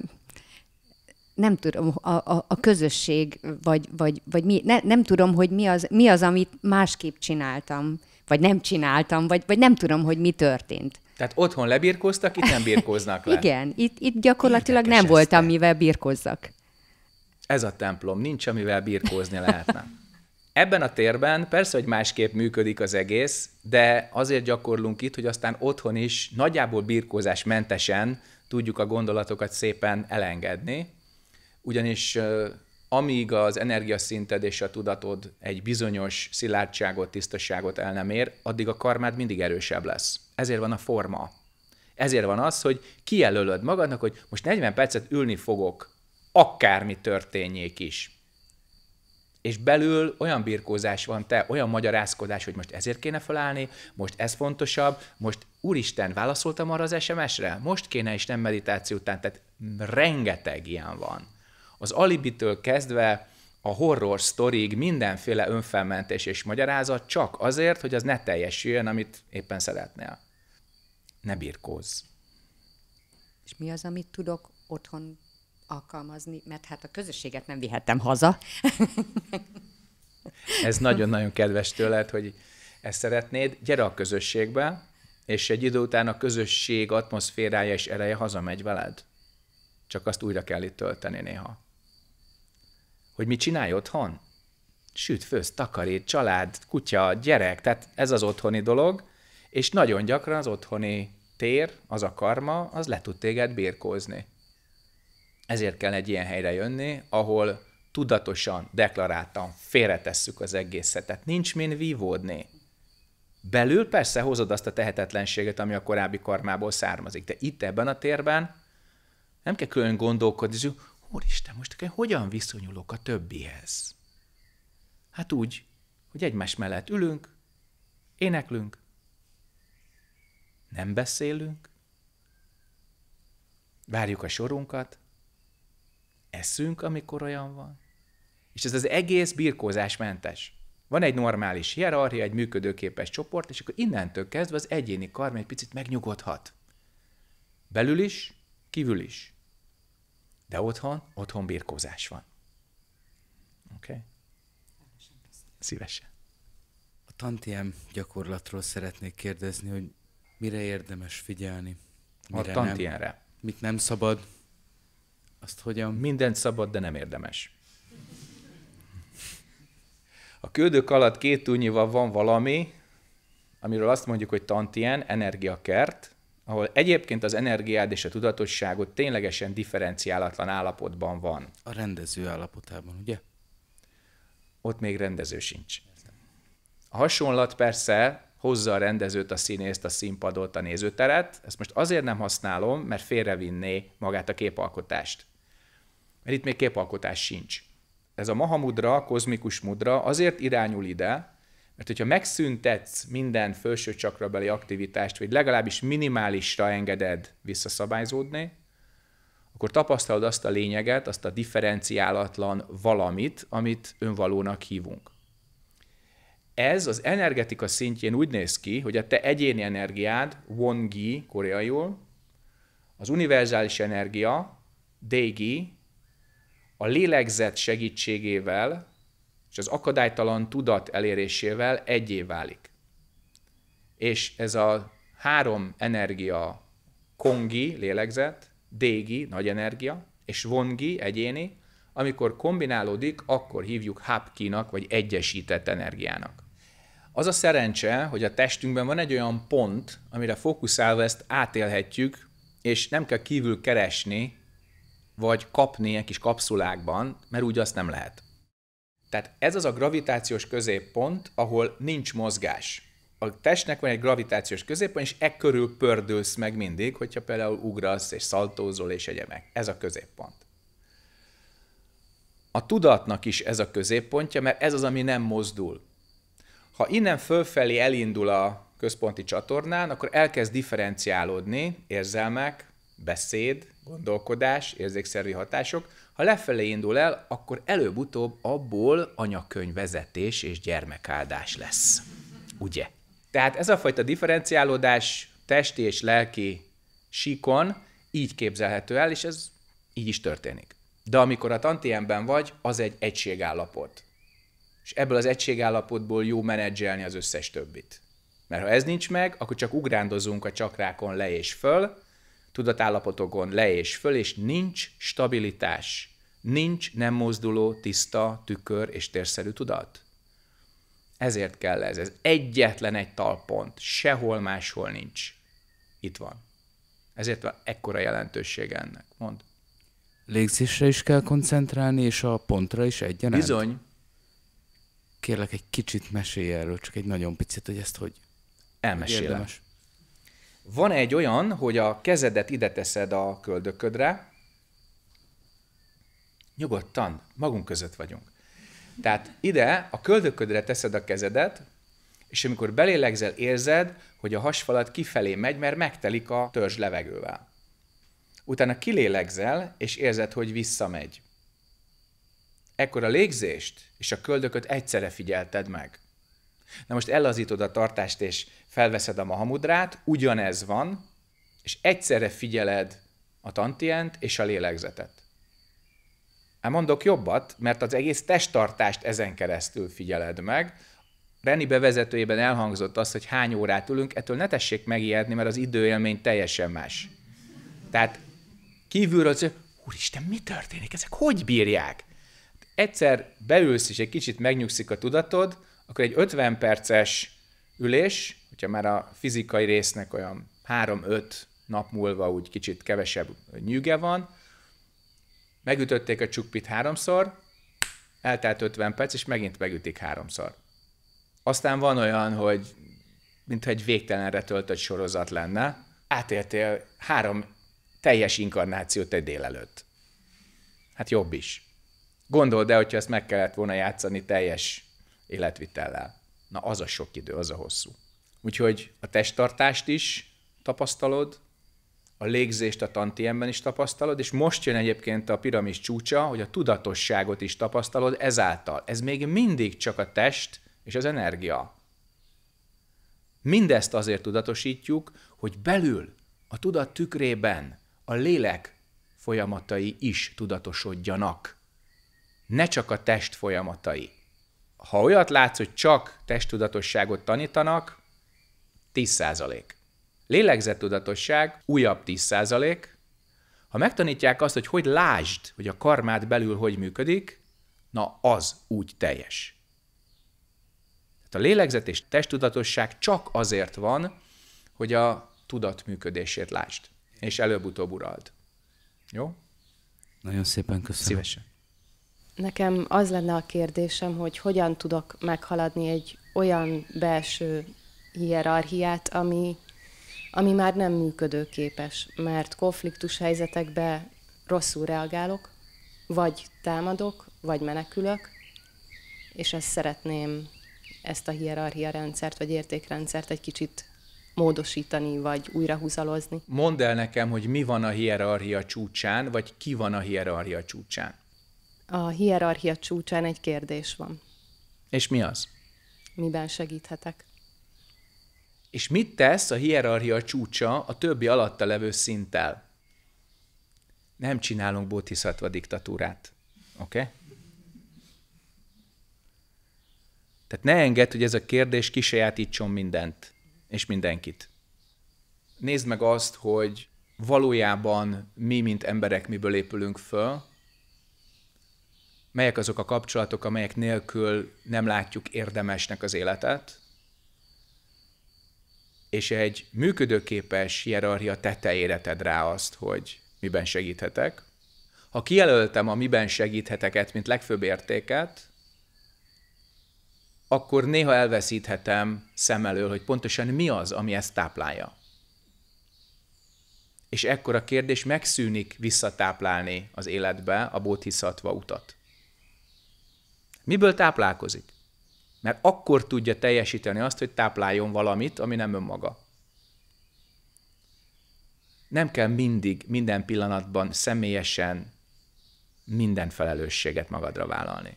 nem tudom, a, a, a közösség, vagy, vagy, vagy mi, ne, nem tudom, hogy mi az, mi az, amit másképp csináltam, vagy nem csináltam, vagy, vagy nem tudom, hogy mi történt. Tehát otthon lebirkóztak, itt nem birkóznak le. Igen, itt, itt gyakorlatilag Érdekes nem voltam, te. mivel birkózzak. Ez a templom, nincs, amivel birkózni lehetne. Ebben a térben persze, hogy másképp működik az egész, de azért gyakorlunk itt, hogy aztán otthon is nagyjából birkózásmentesen tudjuk a gondolatokat szépen elengedni, ugyanis amíg az energiaszinted és a tudatod egy bizonyos szilárdságot, tisztaságot el nem ér, addig a karmád mindig erősebb lesz. Ezért van a forma. Ezért van az, hogy kijelölöd magadnak, hogy most 40 percet ülni fogok, akármi történjék is. És belül olyan birkózás van te, olyan magyarázkodás, hogy most ezért kéne felállni, most ez fontosabb, most úristen, válaszoltam arra az SMS-re, most kéne is nem meditáció után, tehát rengeteg ilyen van az alibitől kezdve a horror sztorig mindenféle önfelmentés és magyarázat csak azért, hogy az ne teljesüljön, amit éppen szeretnél. Ne birkózz. És mi az, amit tudok otthon alkalmazni? Mert hát a közösséget nem vihettem haza. Ez nagyon-nagyon kedves tőled, hogy ezt szeretnéd. Gyere a közösségbe, és egy idő után a közösség atmoszférája és ereje hazamegy veled. Csak azt újra kell itt tölteni néha. Hogy mit csinálj otthon? Süt, főz, takarít, család, kutya, gyerek, tehát ez az otthoni dolog, és nagyon gyakran az otthoni tér, az a karma, az le tud téged birkózni. Ezért kell egy ilyen helyre jönni, ahol tudatosan, deklaráltan félretesszük az egészet. Tehát nincs min vívódni. Belül persze hozod azt a tehetetlenséget, ami a korábbi karmából származik, de itt ebben a térben nem kell külön gondolkodni, úristen, most akkor hogyan viszonyulok a többihez? Hát úgy, hogy egymás mellett ülünk, éneklünk, nem beszélünk, várjuk a sorunkat, eszünk, amikor olyan van, és ez az egész birkózásmentes. Van egy normális hierarchia, egy működőképes csoport, és akkor innentől kezdve az egyéni karma egy picit megnyugodhat. Belül is, kívül is. De otthon, otthon birkózás van. Oké? Okay? Szívesen. A tantiem gyakorlatról szeretnék kérdezni, hogy mire érdemes figyelni? Mire a tantiemre. Mit nem szabad? Azt hogyan? Mindent szabad, de nem érdemes. A ködök alatt két túlnyival van valami, amiről azt mondjuk, hogy tantien, energiakert, ahol egyébként az energiád és a tudatosságod ténylegesen differenciálatlan állapotban van. A rendező állapotában, ugye? Ott még rendező sincs. A hasonlat persze hozza a rendezőt, a színészt, a színpadot, a nézőteret. Ezt most azért nem használom, mert félrevinné magát a képalkotást. Mert itt még képalkotás sincs. Ez a mahamudra, a kozmikus mudra azért irányul ide, mert hogyha megszüntetsz minden felső csakrabeli aktivitást, vagy legalábbis minimálisra engeded visszaszabályzódni, akkor tapasztalod azt a lényeget, azt a differenciálatlan valamit, amit önvalónak hívunk. Ez az energetika szintjén úgy néz ki, hogy a te egyéni energiád, gi, koreaiul, az univerzális energia, dégi, a lélegzet segítségével és az akadálytalan tudat elérésével egyé válik. És ez a három energia, kongi, lélegzet, dégi, nagy energia, és vongi, egyéni, amikor kombinálódik, akkor hívjuk hapkinak, vagy egyesített energiának. Az a szerencse, hogy a testünkben van egy olyan pont, amire fókuszálva ezt átélhetjük, és nem kell kívül keresni, vagy kapni egy kis kapszulákban, mert úgy azt nem lehet. Tehát ez az a gravitációs középpont, ahol nincs mozgás. A testnek van egy gravitációs középpont, és e körül pördülsz meg mindig, hogyha például ugrasz, és szaltózol, és egyemek. Ez a középpont. A tudatnak is ez a középpontja, mert ez az, ami nem mozdul. Ha innen fölfelé elindul a központi csatornán, akkor elkezd differenciálódni érzelmek, beszéd, gondolkodás, érzékszervi hatások, ha lefelé indul el, akkor előbb-utóbb abból anyakönyvvezetés és gyermekáldás lesz. Ugye? Tehát ez a fajta differenciálódás testi és lelki síkon így képzelhető el, és ez így is történik. De amikor a tantiemben vagy, az egy egységállapot. És ebből az egységállapotból jó menedzselni az összes többit. Mert ha ez nincs meg, akkor csak ugrándozunk a csakrákon le és föl, tudatállapotokon le és föl, és nincs stabilitás, nincs nem mozduló, tiszta, tükör és térszerű tudat. Ezért kell ez. Ez egyetlen egy talpont, sehol máshol nincs. Itt van. Ezért van ekkora jelentőség ennek. Mond. Légzésre is kell koncentrálni, és a pontra is egyenlő. Bizony. Kérlek, egy kicsit mesélj erről, csak egy nagyon picit, hogy ezt hogy Elmesélem. érdemes. Van egy olyan, hogy a kezedet ide teszed a köldöködre, nyugodtan, magunk között vagyunk. Tehát ide, a köldöködre teszed a kezedet, és amikor belélegzel, érzed, hogy a hasfalat kifelé megy, mert megtelik a törzs levegővel. Utána kilélegzel, és érzed, hogy visszamegy. Ekkor a légzést és a köldököt egyszerre figyelted meg. Na most ellazítod a tartást, és felveszed a mahamudrát, ugyanez van, és egyszerre figyeled a tantient és a lélegzetet. Hát mondok jobbat, mert az egész testtartást ezen keresztül figyeled meg. Reni bevezetőjében elhangzott az, hogy hány órát ülünk, ettől ne tessék megijedni, mert az időélmény teljesen más. Tehát kívülről, az, úristen, mi történik? Ezek hogy bírják? Egyszer beülsz, és egy kicsit megnyugszik a tudatod, akkor egy 50 perces ülés, hogyha már a fizikai résznek olyan 3-5 nap múlva úgy kicsit kevesebb nyüge van, megütötték a csukpit háromszor, eltelt 50 perc, és megint megütik háromszor. Aztán van olyan, hogy mintha egy végtelenre töltött sorozat lenne, átéltél három teljes inkarnációt egy délelőtt. Hát jobb is. Gondold el, hogyha ezt meg kellett volna játszani teljes életvitellel. Na az a sok idő, az a hosszú. Úgyhogy a testtartást is tapasztalod, a légzést a tantiemben is tapasztalod, és most jön egyébként a piramis csúcsa, hogy a tudatosságot is tapasztalod ezáltal. Ez még mindig csak a test és az energia. Mindezt azért tudatosítjuk, hogy belül, a tudat tükrében a lélek folyamatai is tudatosodjanak. Ne csak a test folyamatai ha olyat látsz, hogy csak testtudatosságot tanítanak, 10%. Lélegzettudatosság újabb 10%. Ha megtanítják azt, hogy hogy lásd, hogy a karmád belül hogy működik, na az úgy teljes. Tehát a lélegzet és testtudatosság csak azért van, hogy a tudat működését lásd, és előbb-utóbb urald. Jó? Nagyon szépen köszönöm. Szívesen. Nekem az lenne a kérdésem, hogy hogyan tudok meghaladni egy olyan belső hierarchiát, ami, ami már nem működőképes, mert konfliktus helyzetekbe rosszul reagálok, vagy támadok, vagy menekülök, és ezt szeretném ezt a hierarchia rendszert, vagy értékrendszert egy kicsit módosítani, vagy újrahúzalozni. Mondd el nekem, hogy mi van a hierarchia csúcsán, vagy ki van a hierarchia csúcsán a hierarchia csúcsán egy kérdés van. És mi az? Miben segíthetek? És mit tesz a hierarchia csúcsa a többi alatta levő szinttel? Nem csinálunk bótiszatva diktatúrát. Oké? Okay? Tehát ne engedd, hogy ez a kérdés kisajátítson mindent és mindenkit. Nézd meg azt, hogy valójában mi, mint emberek, miből épülünk föl, melyek azok a kapcsolatok, amelyek nélkül nem látjuk érdemesnek az életet, és egy működőképes hierarchia tetejére tedd rá azt, hogy miben segíthetek. Ha kijelöltem a miben segítheteket, mint legfőbb értéket, akkor néha elveszíthetem szem elől, hogy pontosan mi az, ami ezt táplálja. És ekkor a kérdés megszűnik visszatáplálni az életbe a bóthiszatva utat. Miből táplálkozik? Mert akkor tudja teljesíteni azt, hogy tápláljon valamit, ami nem önmaga. Nem kell mindig, minden pillanatban személyesen minden felelősséget magadra vállalni.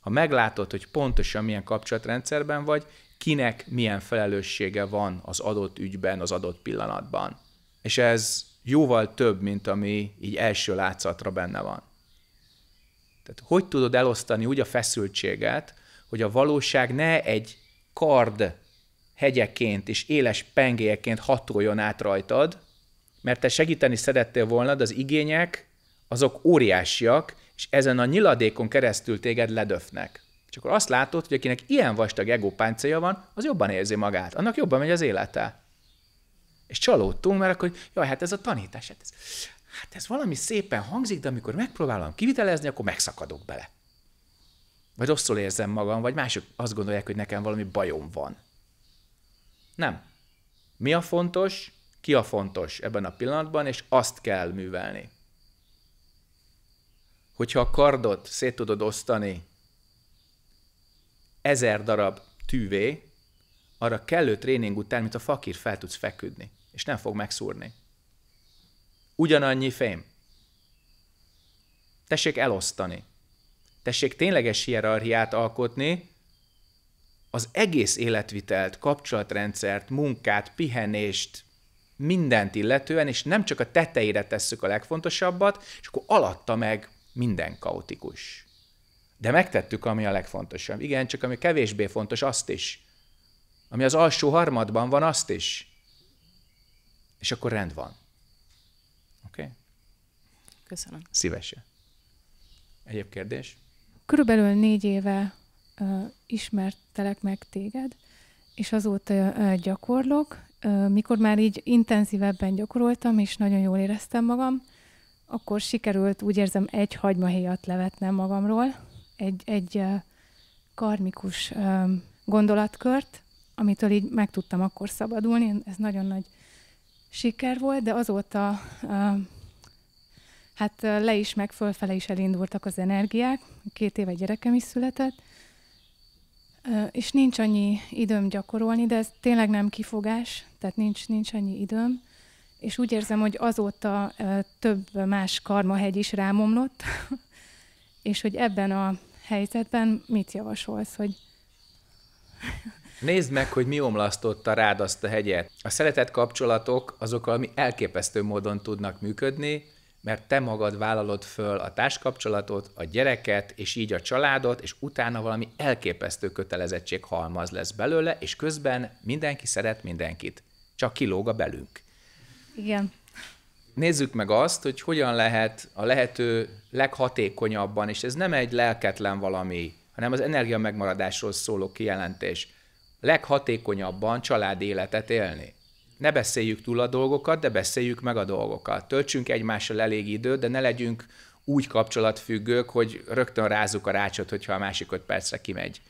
Ha meglátod, hogy pontosan milyen kapcsolatrendszerben vagy, kinek milyen felelőssége van az adott ügyben, az adott pillanatban. És ez jóval több, mint ami így első látszatra benne van. Tehát hogy tudod elosztani úgy a feszültséget, hogy a valóság ne egy kard hegyeként és éles pengéjeként hatoljon át rajtad, mert te segíteni szerettél volna, de az igények azok óriásiak, és ezen a nyiladékon keresztül téged ledöfnek. És akkor azt látod, hogy akinek ilyen vastag egópáncéja van, az jobban érzi magát, annak jobban megy az élete. És csalódtunk, mert akkor, jaj, hát ez a tanítás, hát ez, hát ez valami szépen hangzik, de amikor megpróbálom kivitelezni, akkor megszakadok bele. Vagy rosszul érzem magam, vagy mások azt gondolják, hogy nekem valami bajom van. Nem. Mi a fontos, ki a fontos ebben a pillanatban, és azt kell művelni. Hogyha a kardot szét tudod osztani ezer darab tűvé, arra kellő tréning után, mint a fakír fel tudsz feküdni, és nem fog megszúrni ugyanannyi fém. Tessék elosztani. Tessék tényleges hierarchiát alkotni, az egész életvitelt, kapcsolatrendszert, munkát, pihenést, mindent illetően, és nem csak a tetejére tesszük a legfontosabbat, és akkor alatta meg minden kaotikus. De megtettük, ami a legfontosabb. Igen, csak ami kevésbé fontos, azt is. Ami az alsó harmadban van, azt is. És akkor rend van. Köszönöm. Szívesen. Egyéb kérdés? Körülbelül négy éve uh, ismertelek meg téged, és azóta uh, gyakorlok. Uh, mikor már így intenzívebben gyakoroltam, és nagyon jól éreztem magam, akkor sikerült, úgy érzem, egy hagymahéjat levetnem magamról, egy, egy uh, karmikus uh, gondolatkört, amitől így meg tudtam akkor szabadulni. Ez nagyon nagy siker volt, de azóta Uh, Hát le is, meg fölfele is elindultak az energiák. Két éve gyerekem is született, és nincs annyi időm gyakorolni, de ez tényleg nem kifogás, tehát nincs, nincs annyi időm. És úgy érzem, hogy azóta több más karmahegy is rámomlott, és hogy ebben a helyzetben mit javasolsz, hogy... Nézd meg, hogy mi omlasztotta rád azt a hegyet. A szeretett kapcsolatok azok ami elképesztő módon tudnak működni, mert te magad vállalod föl a társkapcsolatot, a gyereket, és így a családot, és utána valami elképesztő kötelezettség halmaz lesz belőle, és közben mindenki szeret mindenkit. Csak kilóg a belünk. Igen. Nézzük meg azt, hogy hogyan lehet a lehető leghatékonyabban, és ez nem egy lelketlen valami, hanem az energia megmaradásról szóló kijelentés, leghatékonyabban család életet élni. Ne beszéljük túl a dolgokat, de beszéljük meg a dolgokat. Töltsünk egymással elég időt, de ne legyünk úgy kapcsolatfüggők, hogy rögtön rázzuk a rácsot, hogyha a másik öt percre kimegy.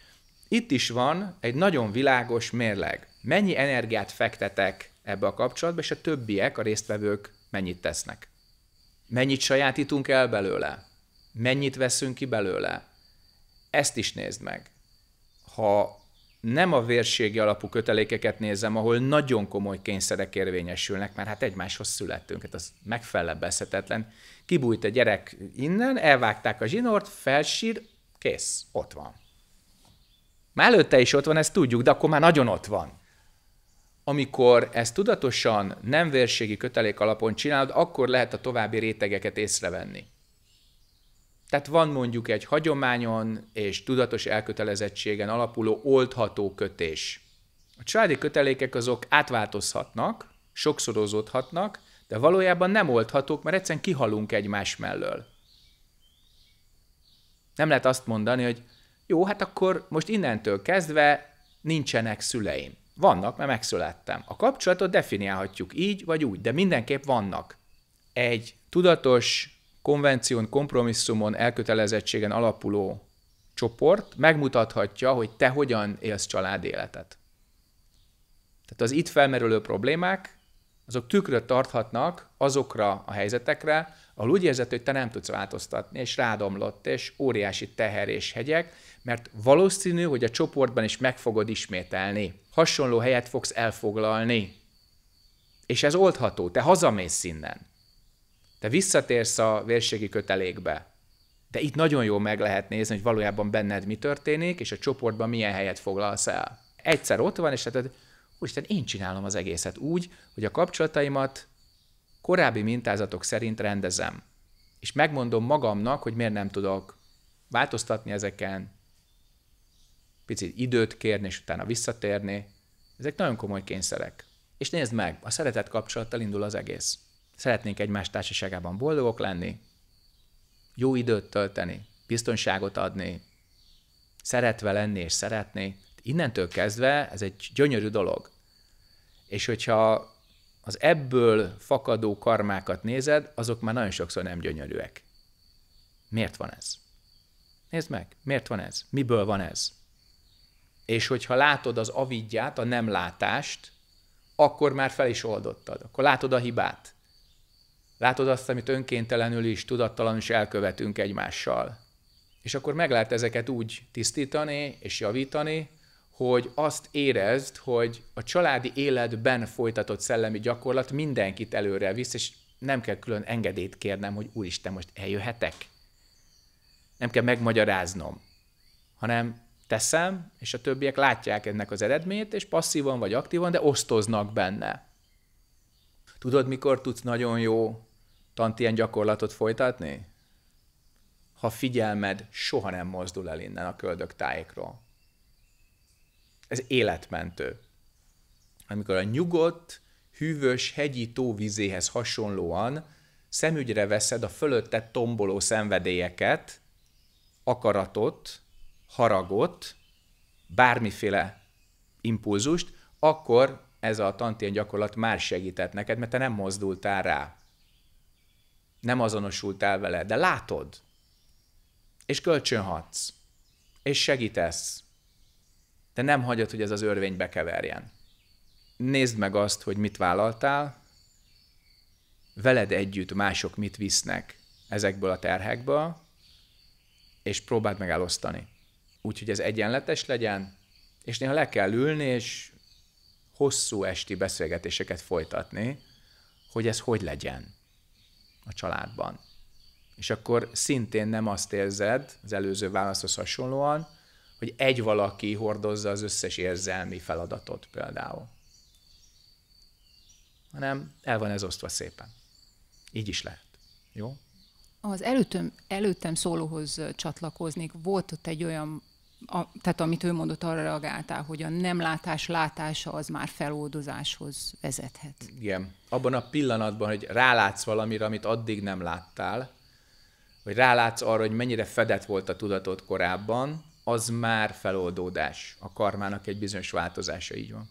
Itt is van egy nagyon világos mérleg. Mennyi energiát fektetek ebbe a kapcsolatba, és a többiek, a résztvevők mennyit tesznek. Mennyit sajátítunk el belőle? Mennyit veszünk ki belőle? Ezt is nézd meg. Ha nem a vérségi alapú kötelékeket nézem, ahol nagyon komoly kényszerek érvényesülnek, mert hát egymáshoz születtünk, hát az megfelebbezhetetlen. Kibújt a gyerek innen, elvágták a zsinort, felsír, kész, ott van. Már előtte is ott van, ezt tudjuk, de akkor már nagyon ott van. Amikor ezt tudatosan nem vérségi kötelék alapon csinálod, akkor lehet a további rétegeket észrevenni. Tehát van mondjuk egy hagyományon és tudatos elkötelezettségen alapuló oldható kötés. A családi kötelékek azok átváltozhatnak, sokszorozódhatnak, de valójában nem oldhatók, mert egyszerűen kihalunk egymás mellől. Nem lehet azt mondani, hogy jó, hát akkor most innentől kezdve nincsenek szüleim. Vannak, mert megszülettem. A kapcsolatot definiálhatjuk így vagy úgy, de mindenképp vannak. Egy tudatos konvención, kompromisszumon, elkötelezettségen alapuló csoport megmutathatja, hogy te hogyan élsz család életet. Tehát az itt felmerülő problémák, azok tükröt tarthatnak azokra a helyzetekre, ahol úgy érzed, hogy te nem tudsz változtatni, és rádomlott, és óriási teher és hegyek, mert valószínű, hogy a csoportban is meg fogod ismételni. Hasonló helyet fogsz elfoglalni. És ez oldható, te hazamész innen. Te visszatérsz a vérségi kötelékbe, de itt nagyon jól meg lehet nézni, hogy valójában benned mi történik, és a csoportban milyen helyet foglalsz el. Egyszer ott van, és tehát, hát, úristen, én csinálom az egészet úgy, hogy a kapcsolataimat korábbi mintázatok szerint rendezem. És megmondom magamnak, hogy miért nem tudok változtatni ezeken, picit időt kérni, és utána visszatérni. Ezek nagyon komoly kényszerek. És nézd meg, a szeretet kapcsolattal indul az egész. Szeretnénk egymás társaságában boldogok lenni, jó időt tölteni, biztonságot adni, szeretve lenni és szeretni. Innentől kezdve ez egy gyönyörű dolog. És hogyha az ebből fakadó karmákat nézed, azok már nagyon sokszor nem gyönyörűek. Miért van ez? Nézd meg, miért van ez? Miből van ez? És hogyha látod az avidját, a nem látást, akkor már fel is oldottad. Akkor látod a hibát. Látod azt, amit önkéntelenül is, tudattalanul is elkövetünk egymással. És akkor meg lehet ezeket úgy tisztítani és javítani, hogy azt érezd, hogy a családi életben folytatott szellemi gyakorlat mindenkit előre visz, és nem kell külön engedélyt kérnem, hogy úristen, most eljöhetek. Nem kell megmagyaráznom, hanem teszem, és a többiek látják ennek az eredményt, és passzívan vagy aktívan, de osztoznak benne. Tudod, mikor tudsz nagyon jó tant ilyen gyakorlatot folytatni? Ha figyelmed soha nem mozdul el innen a köldök tájékról. Ez életmentő. Amikor a nyugodt, hűvös hegyi tóvízéhez hasonlóan szemügyre veszed a fölötted tomboló szenvedélyeket, akaratot, haragot, bármiféle impulzust, akkor ez a tantén gyakorlat már segített neked, mert te nem mozdultál rá nem azonosultál vele, de látod, és kölcsönhatsz, és segítesz, de nem hagyod, hogy ez az örvény bekeverjen. Nézd meg azt, hogy mit vállaltál, veled együtt mások mit visznek ezekből a terhekből, és próbáld meg elosztani. Úgyhogy ez egyenletes legyen, és néha le kell ülni, és hosszú esti beszélgetéseket folytatni, hogy ez hogy legyen a családban. És akkor szintén nem azt érzed, az előző válaszhoz hasonlóan, hogy egy valaki hordozza az összes érzelmi feladatot például. Hanem el van ez osztva szépen. Így is lehet. Jó? Az előttem, előttem szólóhoz csatlakoznék. Volt ott egy olyan a, tehát amit ő mondott, arra reagáltál, hogy a nem látás látása az már feloldozáshoz vezethet. Igen. Abban a pillanatban, hogy rálátsz valamire, amit addig nem láttál, vagy rálátsz arra, hogy mennyire fedett volt a tudatod korábban, az már feloldódás. A karmának egy bizonyos változása így van.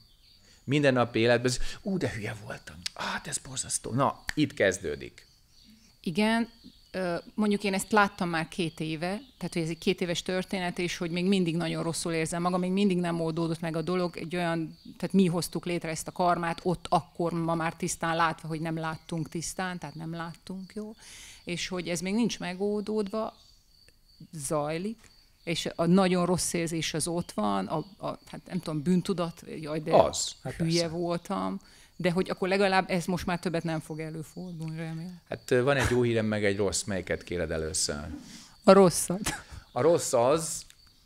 Minden nap életben, ez, ú, de hülye voltam. Ah, ez borzasztó. Na, itt kezdődik. Igen, mondjuk én ezt láttam már két éve, tehát hogy ez egy két éves történet, és hogy még mindig nagyon rosszul érzem magam, még mindig nem oldódott meg a dolog, egy olyan, tehát mi hoztuk létre ezt a karmát, ott akkor ma már tisztán látva, hogy nem láttunk tisztán, tehát nem láttunk jó, és hogy ez még nincs megoldódva, zajlik, és a nagyon rossz érzés az ott van, a, a hát nem tudom, bűntudat, jaj, de az, hát hülye persze. voltam, de hogy akkor legalább ez most már többet nem fog előfordulni, remélem. Hát van egy jó hírem, meg egy rossz, melyiket kéred először? A rosszat. A rossz az,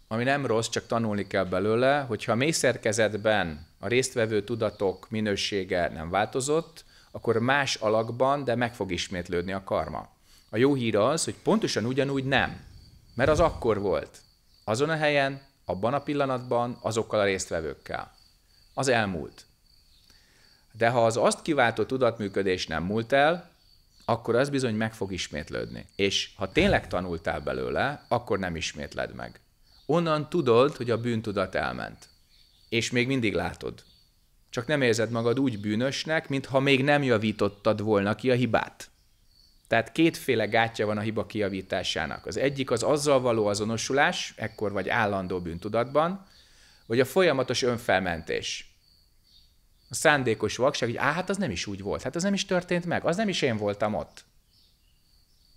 ami nem rossz, csak tanulni kell belőle, hogyha a mély szerkezetben a résztvevő tudatok minősége nem változott, akkor más alakban, de meg fog ismétlődni a karma. A jó hír az, hogy pontosan ugyanúgy nem, mert az akkor volt. Azon a helyen, abban a pillanatban, azokkal a résztvevőkkel. Az elmúlt. De ha az azt kiváltó tudatműködés nem múlt el, akkor az bizony meg fog ismétlődni. És ha tényleg tanultál belőle, akkor nem ismétled meg. Onnan tudod, hogy a bűntudat elment. És még mindig látod. Csak nem érzed magad úgy bűnösnek, mintha még nem javítottad volna ki a hibát. Tehát kétféle gátja van a hiba kiavításának. Az egyik az azzal való azonosulás, ekkor vagy állandó bűntudatban, vagy a folyamatos önfelmentés a szándékos vakság, hogy á, hát az nem is úgy volt, hát az nem is történt meg, az nem is én voltam ott.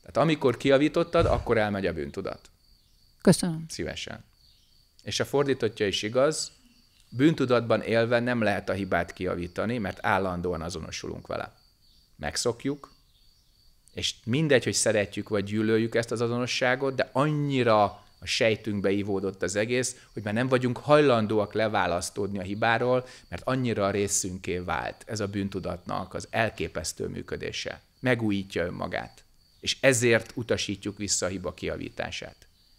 Tehát amikor kiavítottad, akkor elmegy a bűntudat. Köszönöm. Szívesen. És a fordítottja is igaz, bűntudatban élve nem lehet a hibát kiavítani, mert állandóan azonosulunk vele. Megszokjuk, és mindegy, hogy szeretjük vagy gyűlöljük ezt az azonosságot, de annyira a sejtünkbe ivódott az egész, hogy már nem vagyunk hajlandóak leválasztódni a hibáról, mert annyira a részünké vált ez a bűntudatnak az elképesztő működése. Megújítja önmagát. És ezért utasítjuk vissza a hiba kiavítását.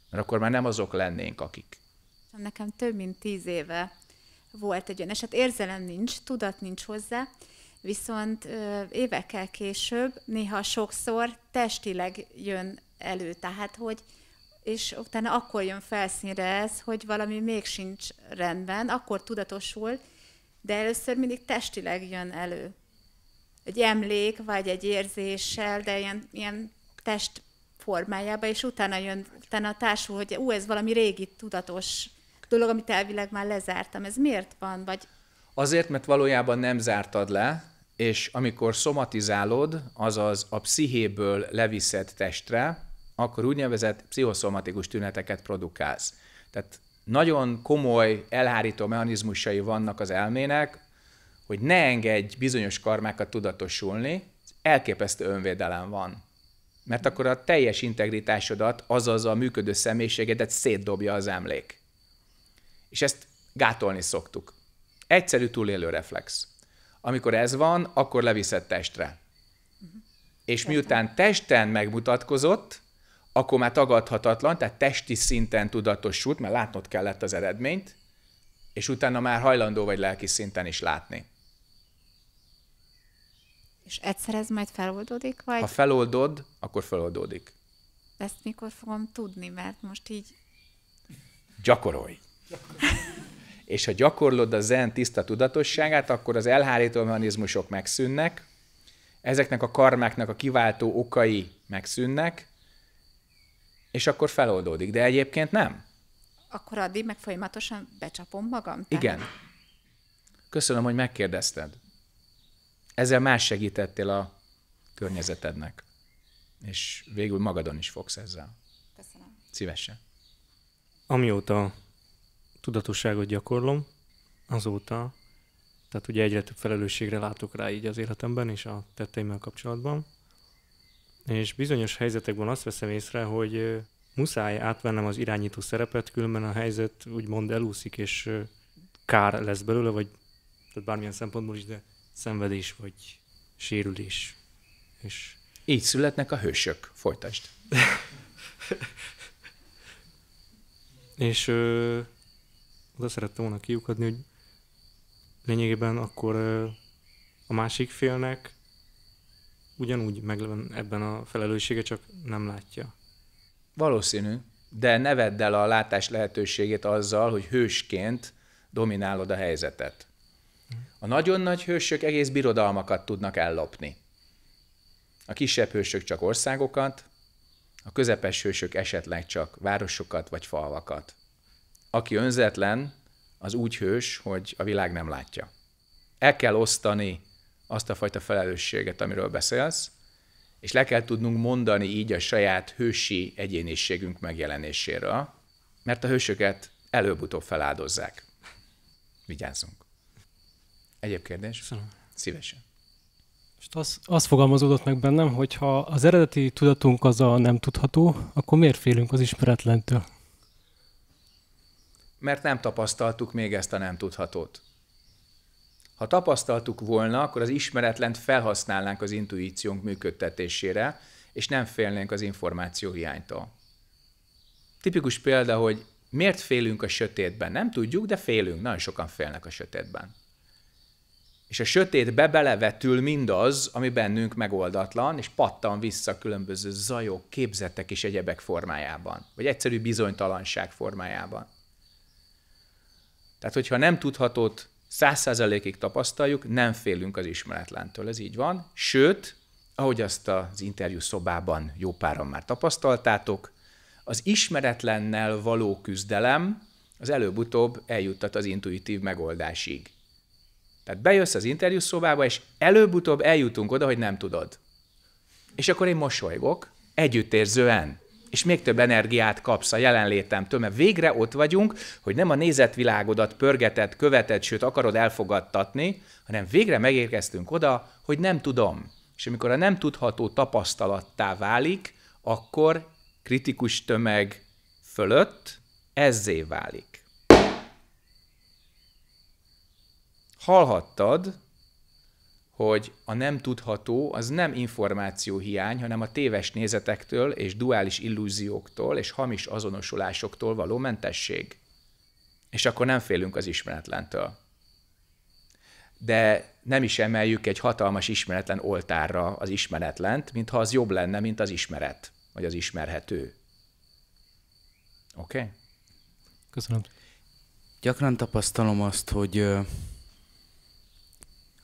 Mert akkor már nem azok lennénk, akik. Nekem több mint tíz éve volt egy olyan eset, érzelem nincs, tudat nincs hozzá, viszont ö, évekkel később néha sokszor testileg jön elő, tehát hogy és utána akkor jön felszínre ez, hogy valami még sincs rendben, akkor tudatosul, de először mindig testileg jön elő. Egy emlék, vagy egy érzéssel, de ilyen, ilyen test formájába, és utána jön, utána társul, hogy ú, ez valami régi tudatos dolog, amit elvileg már lezártam. Ez miért van? Vagy... Azért, mert valójában nem zártad le, és amikor szomatizálod, azaz a pszichéből leviszed testre, akkor úgynevezett pszichoszomatikus tüneteket produkálsz. Tehát nagyon komoly elhárító mechanizmusai vannak az elmének, hogy ne engedj bizonyos karmákat tudatosulni, elképesztő önvédelem van. Mert akkor a teljes integritásodat, azaz a működő személyiségedet szétdobja az emlék. És ezt gátolni szoktuk. Egyszerű túlélő reflex. Amikor ez van, akkor leviszed testre. És miután testen megmutatkozott, akkor már tagadhatatlan, tehát testi szinten tudatosult, mert látnod kellett az eredményt, és utána már hajlandó vagy lelki szinten is látni. És egyszer ez majd feloldódik, vagy? Ha feloldod, akkor feloldódik. Ezt mikor fogom tudni, mert most így... Gyakorolj! és ha gyakorlod a zen tiszta tudatosságát, akkor az elhárító mechanizmusok megszűnnek, ezeknek a karmáknak a kiváltó okai megszűnnek, és akkor feloldódik. De egyébként nem. Akkor addig meg folyamatosan becsapom magam? Tehát... Igen. Köszönöm, hogy megkérdezted. Ezzel más segítettél a környezetednek. És végül magadon is fogsz ezzel. Köszönöm. Szívesen. Amióta tudatosságot gyakorlom, azóta, tehát ugye egyre több felelősségre látok rá így az életemben és a tetteimmel kapcsolatban, és bizonyos helyzetekben azt veszem észre, hogy muszáj átvennem az irányító szerepet, különben a helyzet úgymond elúszik, és kár lesz belőle, vagy tehát bármilyen szempontból is, de szenvedés vagy sérülés. És... Így születnek a hősök. Folytasd. és ö, oda szerettem volna kiukadni, hogy lényegében akkor ö, a másik félnek ugyanúgy megvan ebben a felelőssége, csak nem látja. Valószínű, de ne vedd el a látás lehetőségét azzal, hogy hősként dominálod a helyzetet. A nagyon nagy hősök egész birodalmakat tudnak ellopni. A kisebb hősök csak országokat, a közepes hősök esetleg csak városokat vagy falvakat. Aki önzetlen, az úgy hős, hogy a világ nem látja. El kell osztani azt a fajta felelősséget, amiről beszélsz, és le kell tudnunk mondani így a saját hősi egyéniségünk megjelenéséről, mert a hősöket előbb-utóbb feláldozzák. Vigyázzunk. Egyéb kérdés? Köszönöm. Szívesen. És az, az fogalmazódott meg bennem, hogy ha az eredeti tudatunk az a nem tudható, akkor miért félünk az ismeretlentől? Mert nem tapasztaltuk még ezt a nem tudhatót. Ha tapasztaltuk volna, akkor az ismeretlent felhasználnánk az intuíciónk működtetésére, és nem félnénk az információ hiánytól. Tipikus példa, hogy miért félünk a sötétben? Nem tudjuk, de félünk. Nagyon sokan félnek a sötétben. És a sötétbe bebelevetül mindaz, ami bennünk megoldatlan, és pattan vissza különböző zajok, képzettek és egyebek formájában, vagy egyszerű bizonytalanság formájában. Tehát, hogyha nem tudhatod, száz százalékig tapasztaljuk, nem félünk az ismeretlentől, ez így van. Sőt, ahogy azt az interjú szobában jó páran már tapasztaltátok, az ismeretlennel való küzdelem az előbb-utóbb eljuttat az intuitív megoldásig. Tehát bejössz az interjú szobába, és előbb-utóbb eljutunk oda, hogy nem tudod. És akkor én mosolygok, együttérzően és még több energiát kapsz a jelenlétem mert végre ott vagyunk, hogy nem a nézetvilágodat pörgeted, követed, sőt akarod elfogadtatni, hanem végre megérkeztünk oda, hogy nem tudom. És amikor a nem tudható tapasztalattá válik, akkor kritikus tömeg fölött ezzé válik. Hallhattad, hogy a nem tudható az nem információhiány, hanem a téves nézetektől és duális illúzióktól és hamis azonosulásoktól való mentesség. És akkor nem félünk az ismeretlentől. De nem is emeljük egy hatalmas ismeretlen oltárra az ismeretlent, mintha az jobb lenne, mint az ismeret, vagy az ismerhető. Oké? Okay? Köszönöm. Gyakran tapasztalom azt, hogy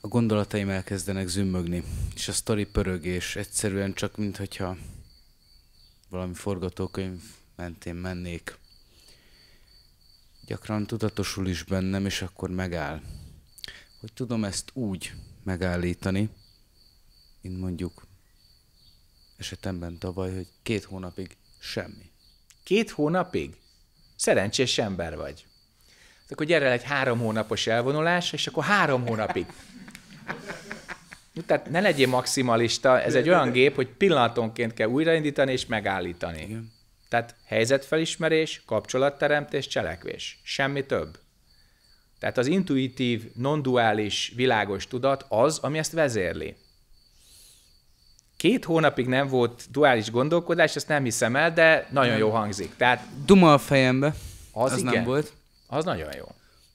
a gondolataim elkezdenek zümmögni, és a sztori pörög, és egyszerűen csak mintha valami forgatókönyv mentén mennék. Gyakran tudatosul is bennem, és akkor megáll. Hogy tudom ezt úgy megállítani, mint mondjuk esetemben tavaly, hogy két hónapig semmi. Két hónapig? Szerencsés ember vagy. Tehát akkor gyere el egy három hónapos elvonulás, és akkor három hónapig Tehát ne legyél maximalista, ez egy olyan gép, hogy pillanatonként kell újraindítani és megállítani. Igen. Tehát helyzetfelismerés, kapcsolatteremtés, cselekvés. Semmi több. Tehát az intuitív, non-duális, világos tudat az, ami ezt vezérli. Két hónapig nem volt duális gondolkodás, ezt nem hiszem el, de nagyon jó hangzik. Tehát Duma a fejembe. Az, az igen. nem volt. Az nagyon jó.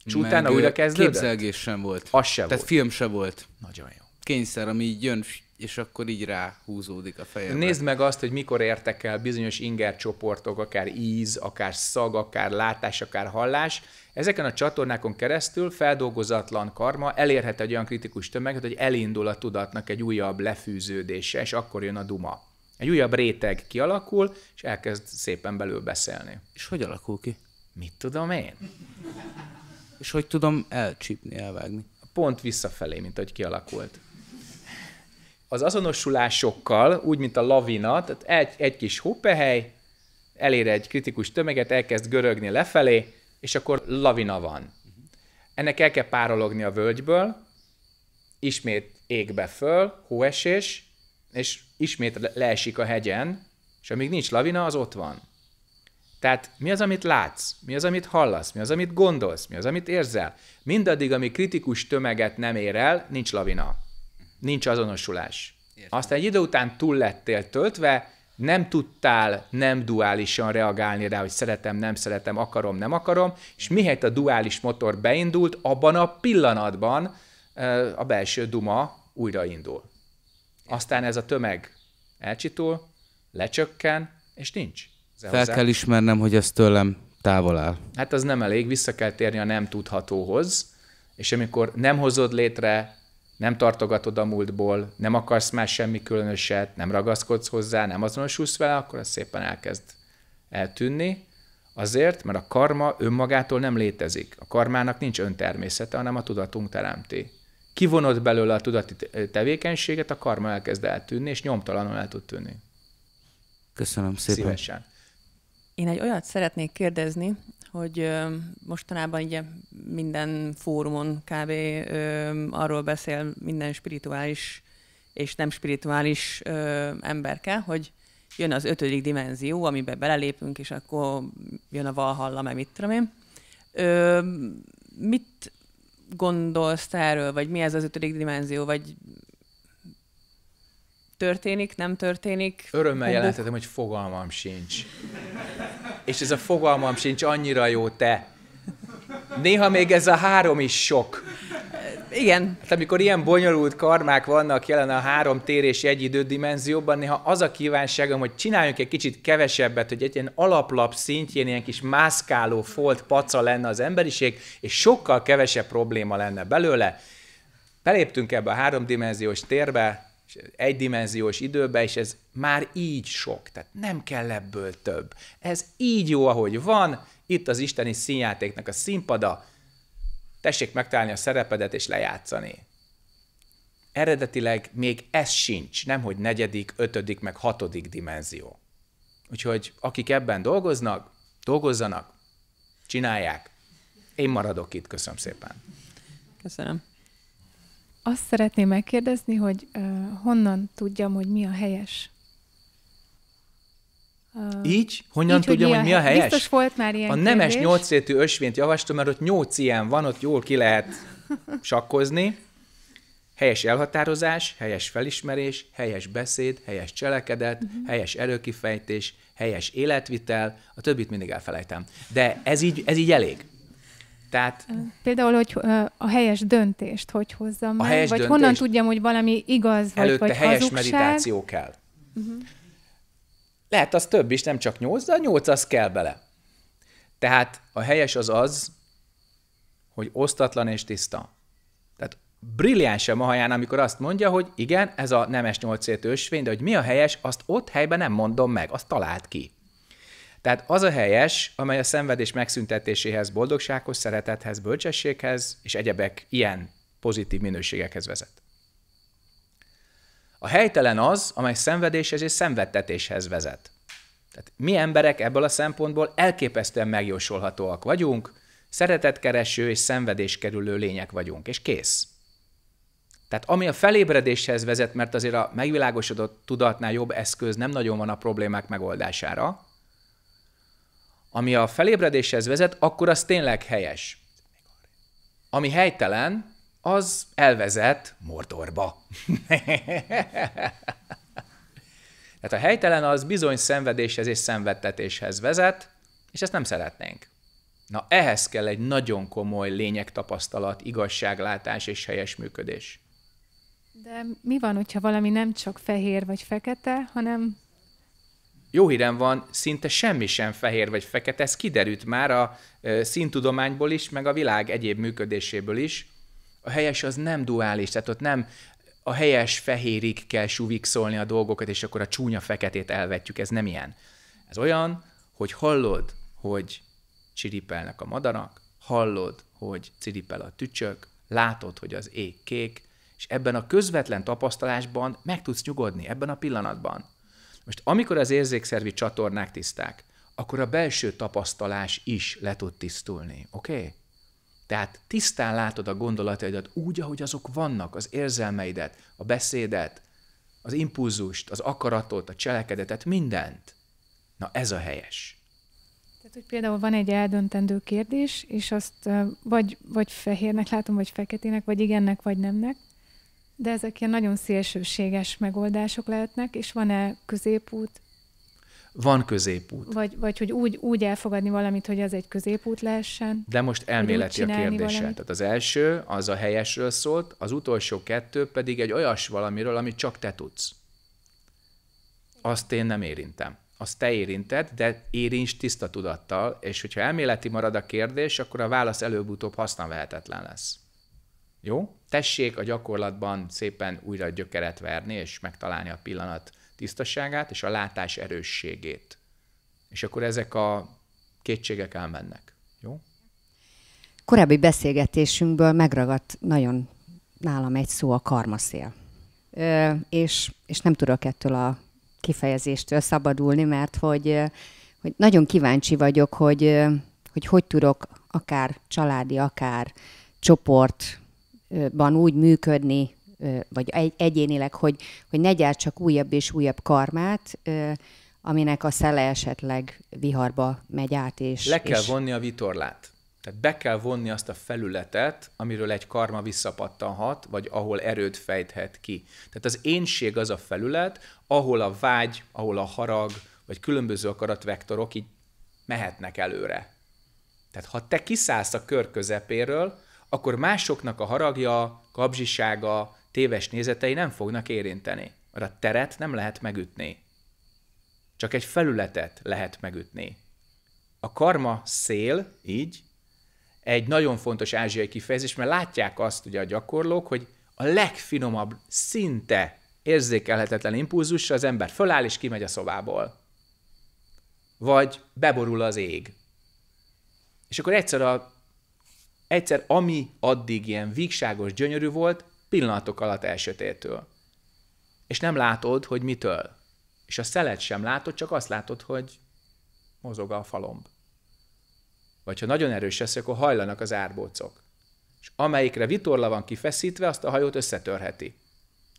És utána újra kezdődött? Képzelgés sem volt. Az sem Tehát volt. film sem volt. Nagyon jó. Kényszer, ami így jön, és akkor így ráhúzódik a fejedbe. Nézd meg azt, hogy mikor értek el bizonyos csoportok, akár íz, akár szag, akár látás, akár hallás. Ezeken a csatornákon keresztül feldolgozatlan karma elérhet egy olyan kritikus tömeget, hogy elindul a tudatnak egy újabb lefűződése, és akkor jön a duma. Egy újabb réteg kialakul, és elkezd szépen belül beszélni. És hogy alakul ki? Mit tudom én? És hogy tudom elcsípni, elvágni? Pont visszafelé, mint hogy kialakult. Az azonosulásokkal, úgy, mint a lavina, tehát egy, egy kis huppehely, elér egy kritikus tömeget, elkezd görögni lefelé, és akkor lavina van. Ennek el kell párologni a völgyből, ismét égbe föl, hóesés, és ismét leesik a hegyen, és amíg nincs lavina, az ott van. Tehát mi az, amit látsz, mi az, amit hallasz, mi az, amit gondolsz, mi az, amit érzel. Mindaddig, ami kritikus tömeget nem ér el, nincs lavina, nincs azonosulás. Értem. Aztán egy idő után túl lettél töltve, nem tudtál nem duálisan reagálni rá, hogy szeretem, nem szeretem, akarom, nem akarom, és mihelyt a duális motor beindult, abban a pillanatban a belső duma újraindul. Aztán ez a tömeg elcsitul, lecsökken, és nincs. Fel kell ismernem, hogy ez tőlem távol áll. Hát az nem elég, vissza kell térni a nem tudhatóhoz, és amikor nem hozod létre, nem tartogatod a múltból, nem akarsz már semmi különöset, nem ragaszkodsz hozzá, nem azonosulsz vele, akkor az szépen elkezd eltűnni, Azért, mert a karma önmagától nem létezik. A karmának nincs öntermészete, hanem a tudatunk teremti. Kivonod belőle a tudati tevékenységet, a karma elkezd eltűnni, és nyomtalanul el tud tűnni. Köszönöm szépen. Szívesen. Én egy olyat szeretnék kérdezni, hogy mostanában ugye minden fórumon kb. arról beszél minden spirituális és nem spirituális emberke, hogy jön az ötödik dimenzió, amiben belelépünk, és akkor jön a Valhalla, meg mit tudom én. mit gondolsz erről, vagy mi ez az ötödik dimenzió, vagy történik, nem történik. Örömmel jelentetem hogy fogalmam sincs. És ez a fogalmam sincs annyira jó te. Néha még ez a három is sok. Igen. Hát amikor ilyen bonyolult karmák vannak jelen a három tér és egy idődimenzióban, néha az a kívánságom, hogy csináljunk egy kicsit kevesebbet, hogy egy ilyen alaplap szintjén ilyen kis mászkáló folt paca lenne az emberiség, és sokkal kevesebb probléma lenne belőle. Beléptünk ebbe a háromdimenziós térbe, egydimenziós időbe, és ez már így sok, tehát nem kell ebből több. Ez így jó, ahogy van, itt az isteni színjátéknak a színpada, tessék megtalálni a szerepedet és lejátszani. Eredetileg még ez sincs, nemhogy negyedik, ötödik, meg hatodik dimenzió. Úgyhogy akik ebben dolgoznak, dolgozzanak, csinálják. Én maradok itt, köszönöm szépen. Köszönöm. Azt szeretném megkérdezni, hogy uh, honnan tudjam, hogy mi a helyes? Uh, így? Honnan így, tudjam, hogy mi a, hogy mi a helyes? Biztos volt már ilyen A nemes kérdés. nyolcszétű ösvényt javaslom, mert ott nyolc ilyen van, ott jól ki lehet sakkozni. Helyes elhatározás, helyes felismerés, helyes beszéd, helyes cselekedet, uh-huh. helyes erőkifejtés, helyes életvitel, a többit mindig elfelejtem. De ez így, ez így elég. Tehát... Például, hogy a helyes döntést hogy hozzam meg, vagy döntést, honnan tudjam, hogy valami igaz vagy, előtte vagy helyes hazugság. meditáció kell. Uh-huh. Lehet az több is, nem csak nyolc, de a nyolc az kell bele. Tehát a helyes az az, hogy osztatlan és tiszta. Tehát brilliáns a Mahaján, amikor azt mondja, hogy igen, ez a nemes nyolcét ősvény, de hogy mi a helyes, azt ott helyben nem mondom meg, azt talált ki. Tehát az a helyes, amely a szenvedés megszüntetéséhez, boldogsághoz, szeretethez, bölcsességhez és egyebek ilyen pozitív minőségekhez vezet. A helytelen az, amely szenvedéshez és szenvedtetéshez vezet. Tehát mi emberek ebből a szempontból elképesztően megjósolhatóak vagyunk, szeretetkereső és szenvedéskerülő lények vagyunk, és kész. Tehát ami a felébredéshez vezet, mert azért a megvilágosodott tudatnál jobb eszköz nem nagyon van a problémák megoldására, ami a felébredéshez vezet, akkor az tényleg helyes. Ami helytelen, az elvezet Mordorba. Tehát a helytelen az bizony szenvedéshez és szenvedtetéshez vezet, és ezt nem szeretnénk. Na ehhez kell egy nagyon komoly lényegtapasztalat, igazságlátás és helyes működés. De mi van, hogyha valami nem csak fehér vagy fekete, hanem jó hírem van, szinte semmi sem fehér vagy fekete, ez kiderült már a színtudományból is, meg a világ egyéb működéséből is. A helyes az nem duális, tehát ott nem a helyes fehérig kell suvikszolni a dolgokat, és akkor a csúnya feketét elvetjük, ez nem ilyen. Ez olyan, hogy hallod, hogy csiripelnek a madarak, hallod, hogy ciripel a tücsök, látod, hogy az ég kék, és ebben a közvetlen tapasztalásban meg tudsz nyugodni, ebben a pillanatban. Most amikor az érzékszervi csatornák tiszták, akkor a belső tapasztalás is le tud tisztulni, oké? Okay? Tehát tisztán látod a gondolataidat úgy, ahogy azok vannak, az érzelmeidet, a beszédet, az impulzust, az akaratot, a cselekedetet, mindent. Na ez a helyes. Tehát, hogy például van egy eldöntendő kérdés, és azt vagy, vagy fehérnek látom, vagy feketének, vagy igennek, vagy nemnek, de ezek ilyen nagyon szélsőséges megoldások lehetnek, és van-e középút? Van középút. Vagy, vagy hogy úgy, úgy elfogadni valamit, hogy az egy középút lehessen? De most elméleti a kérdése. Valamit. Tehát az első, az a helyesről szólt, az utolsó kettő pedig egy olyas valamiről, amit csak te tudsz. Azt én nem érintem azt te érinted, de érints tiszta tudattal, és hogyha elméleti marad a kérdés, akkor a válasz előbb-utóbb használvehetetlen lesz. Jó? Tessék a gyakorlatban szépen újra gyökeret verni, és megtalálni a pillanat tisztaságát, és a látás erősségét. És akkor ezek a kétségek elmennek. Jó? Korábbi beszélgetésünkből megragadt nagyon nálam egy szó a karmaszél. Ö, és, és nem tudok ettől a kifejezéstől szabadulni, mert hogy, hogy nagyon kíváncsi vagyok, hogy, hogy hogy tudok akár családi, akár csoport ban úgy működni, vagy egyénileg, hogy, hogy ne gyárt csak újabb és újabb karmát, aminek a szele esetleg viharba megy át. És, Le kell és... vonni a vitorlát. Tehát be kell vonni azt a felületet, amiről egy karma visszapattanhat, vagy ahol erőt fejthet ki. Tehát az énség az a felület, ahol a vágy, ahol a harag, vagy különböző akaratvektorok így mehetnek előre. Tehát ha te kiszállsz a kör közepéről, akkor másoknak a haragja, kapzsisága, téves nézetei nem fognak érinteni. Mert a teret nem lehet megütni. Csak egy felületet lehet megütni. A karma szél, így, egy nagyon fontos ázsiai kifejezés, mert látják azt ugye a gyakorlók, hogy a legfinomabb, szinte érzékelhetetlen impulzusra az ember föláll és kimegy a szobából. Vagy beborul az ég. És akkor egyszer a Egyszer, ami addig ilyen vígságos, gyönyörű volt, pillanatok alatt elsötétül. És nem látod, hogy mitől. És a szelet sem látod, csak azt látod, hogy mozog a falomb. Vagy ha nagyon erős lesz, akkor hajlanak az árbócok. És amelyikre vitorla van kifeszítve, azt a hajót összetörheti.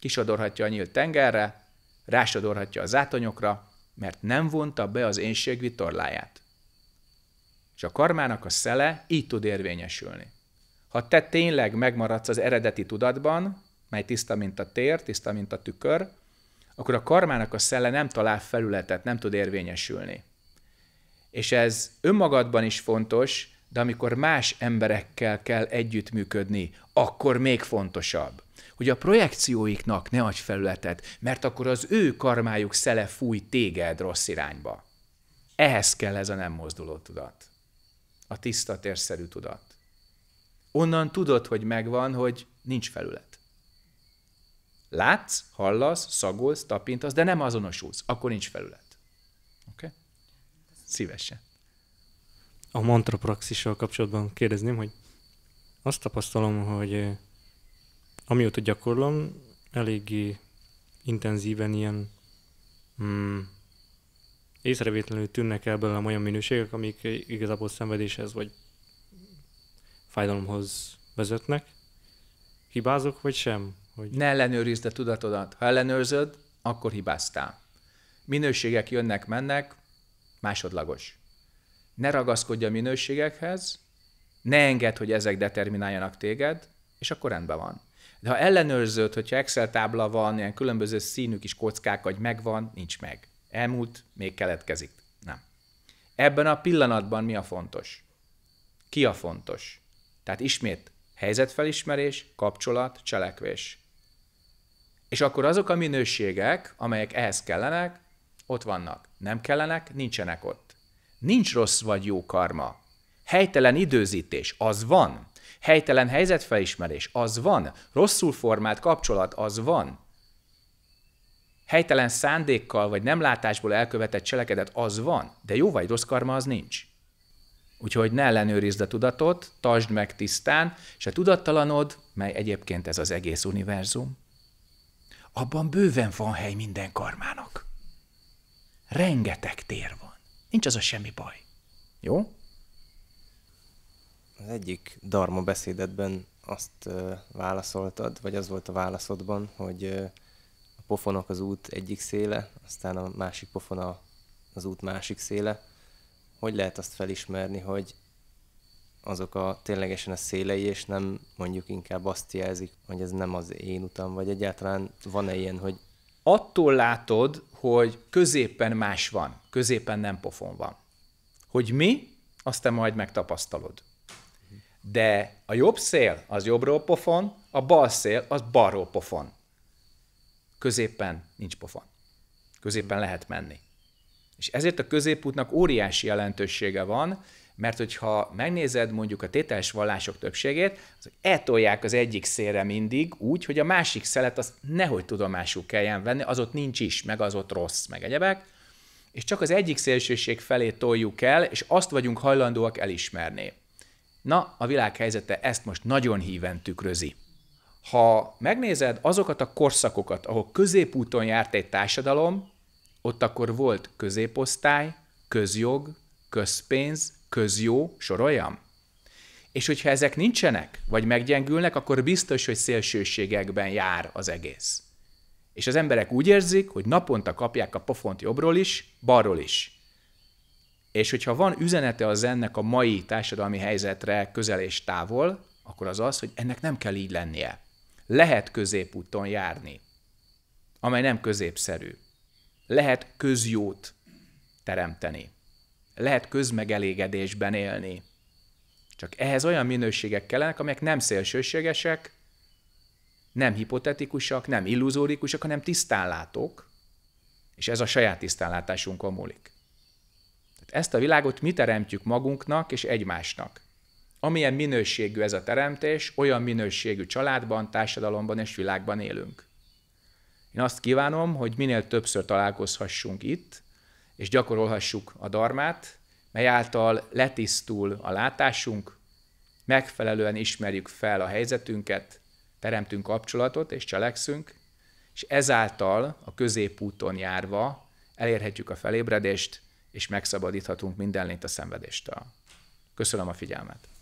Kisodorhatja a nyílt tengerre, rásodorhatja a zátonyokra, mert nem vonta be az énség vitorláját. És a karmának a szele így tud érvényesülni. Ha te tényleg megmaradsz az eredeti tudatban, mely tiszta, mint a tér, tiszta, mint a tükör, akkor a karmának a szelle nem talál felületet, nem tud érvényesülni. És ez önmagadban is fontos, de amikor más emberekkel kell együttműködni, akkor még fontosabb. Hogy a projekcióiknak ne adj felületet, mert akkor az ő karmájuk szele fúj téged rossz irányba. Ehhez kell ez a nem mozduló tudat a tiszta térszerű tudat. Onnan tudod, hogy megvan, hogy nincs felület. Látsz, hallasz, szagolsz, tapintasz, de nem azonosulsz, akkor nincs felület. Oké? Okay? Szívesen. A mantrapraxissal kapcsolatban kérdezném, hogy azt tapasztalom, hogy eh, amióta gyakorlom, eléggé intenzíven ilyen mm, észrevétlenül tűnnek el belőle olyan minőségek, amik igazából szenvedéshez vagy fájdalomhoz vezetnek. Hibázok, vagy sem? Hogy... Ne ellenőrizd a tudatodat. Ha ellenőrzöd, akkor hibáztál. Minőségek jönnek, mennek, másodlagos. Ne ragaszkodj a minőségekhez, ne engedd, hogy ezek determináljanak téged, és akkor rendben van. De ha ellenőrzöd, hogyha Excel tábla van, ilyen különböző színű kis kockák, vagy megvan, nincs meg Elmúlt, még keletkezik. Nem. Ebben a pillanatban mi a fontos? Ki a fontos? Tehát ismét helyzetfelismerés, kapcsolat, cselekvés. És akkor azok a minőségek, amelyek ehhez kellenek, ott vannak. Nem kellenek, nincsenek ott. Nincs rossz vagy jó karma. Helytelen időzítés, az van. Helytelen helyzetfelismerés, az van. Rosszul formált kapcsolat, az van helytelen szándékkal vagy nem látásból elkövetett cselekedet az van, de jó vagy rossz karma az nincs. Úgyhogy ne ellenőrizd a tudatot, tartsd meg tisztán, és a tudattalanod, mely egyébként ez az egész univerzum, abban bőven van hely minden karmának. Rengeteg tér van. Nincs az a semmi baj. Jó? Az egyik darma beszédedben azt válaszoltad, vagy az volt a válaszodban, hogy pofonok az út egyik széle, aztán a másik pofon az út másik széle. Hogy lehet azt felismerni, hogy azok a ténylegesen a szélei, és nem mondjuk inkább azt jelzik, hogy ez nem az én utam, vagy egyáltalán van-e ilyen, hogy... Attól látod, hogy középen más van, középen nem pofon van. Hogy mi, azt te majd megtapasztalod. De a jobb szél az jobbról pofon, a bal szél az balról pofon középpen nincs pofon. Középen lehet menni. És ezért a középútnak óriási jelentősége van, mert hogyha megnézed mondjuk a tételes vallások többségét, azok eltolják az egyik szélre mindig úgy, hogy a másik szelet azt nehogy tudomásul kelljen venni, az ott nincs is, meg az ott rossz, meg egyebek, és csak az egyik szélsőség felé toljuk el, és azt vagyunk hajlandóak elismerni. Na, a világ helyzete ezt most nagyon híven tükrözi ha megnézed azokat a korszakokat, ahol középúton járt egy társadalom, ott akkor volt középosztály, közjog, közpénz, közjó, soroljam? És hogyha ezek nincsenek, vagy meggyengülnek, akkor biztos, hogy szélsőségekben jár az egész. És az emberek úgy érzik, hogy naponta kapják a pofont jobbról is, balról is. És hogyha van üzenete az ennek a mai társadalmi helyzetre közel és távol, akkor az az, hogy ennek nem kell így lennie. Lehet középúton járni, amely nem középszerű. Lehet közjót teremteni. Lehet közmegelégedésben élni. Csak ehhez olyan minőségek kellenek, amelyek nem szélsőségesek, nem hipotetikusak, nem illuzórikusak, hanem tisztánlátók, és ez a saját tisztánlátásunkon múlik. Tehát ezt a világot mi teremtjük magunknak és egymásnak amilyen minőségű ez a teremtés, olyan minőségű családban, társadalomban és világban élünk. Én azt kívánom, hogy minél többször találkozhassunk itt, és gyakorolhassuk a darmát, mely által letisztul a látásunk, megfelelően ismerjük fel a helyzetünket, teremtünk kapcsolatot és cselekszünk, és ezáltal a középúton járva elérhetjük a felébredést, és megszabadíthatunk minden lényt a szenvedéstől. Köszönöm a figyelmet!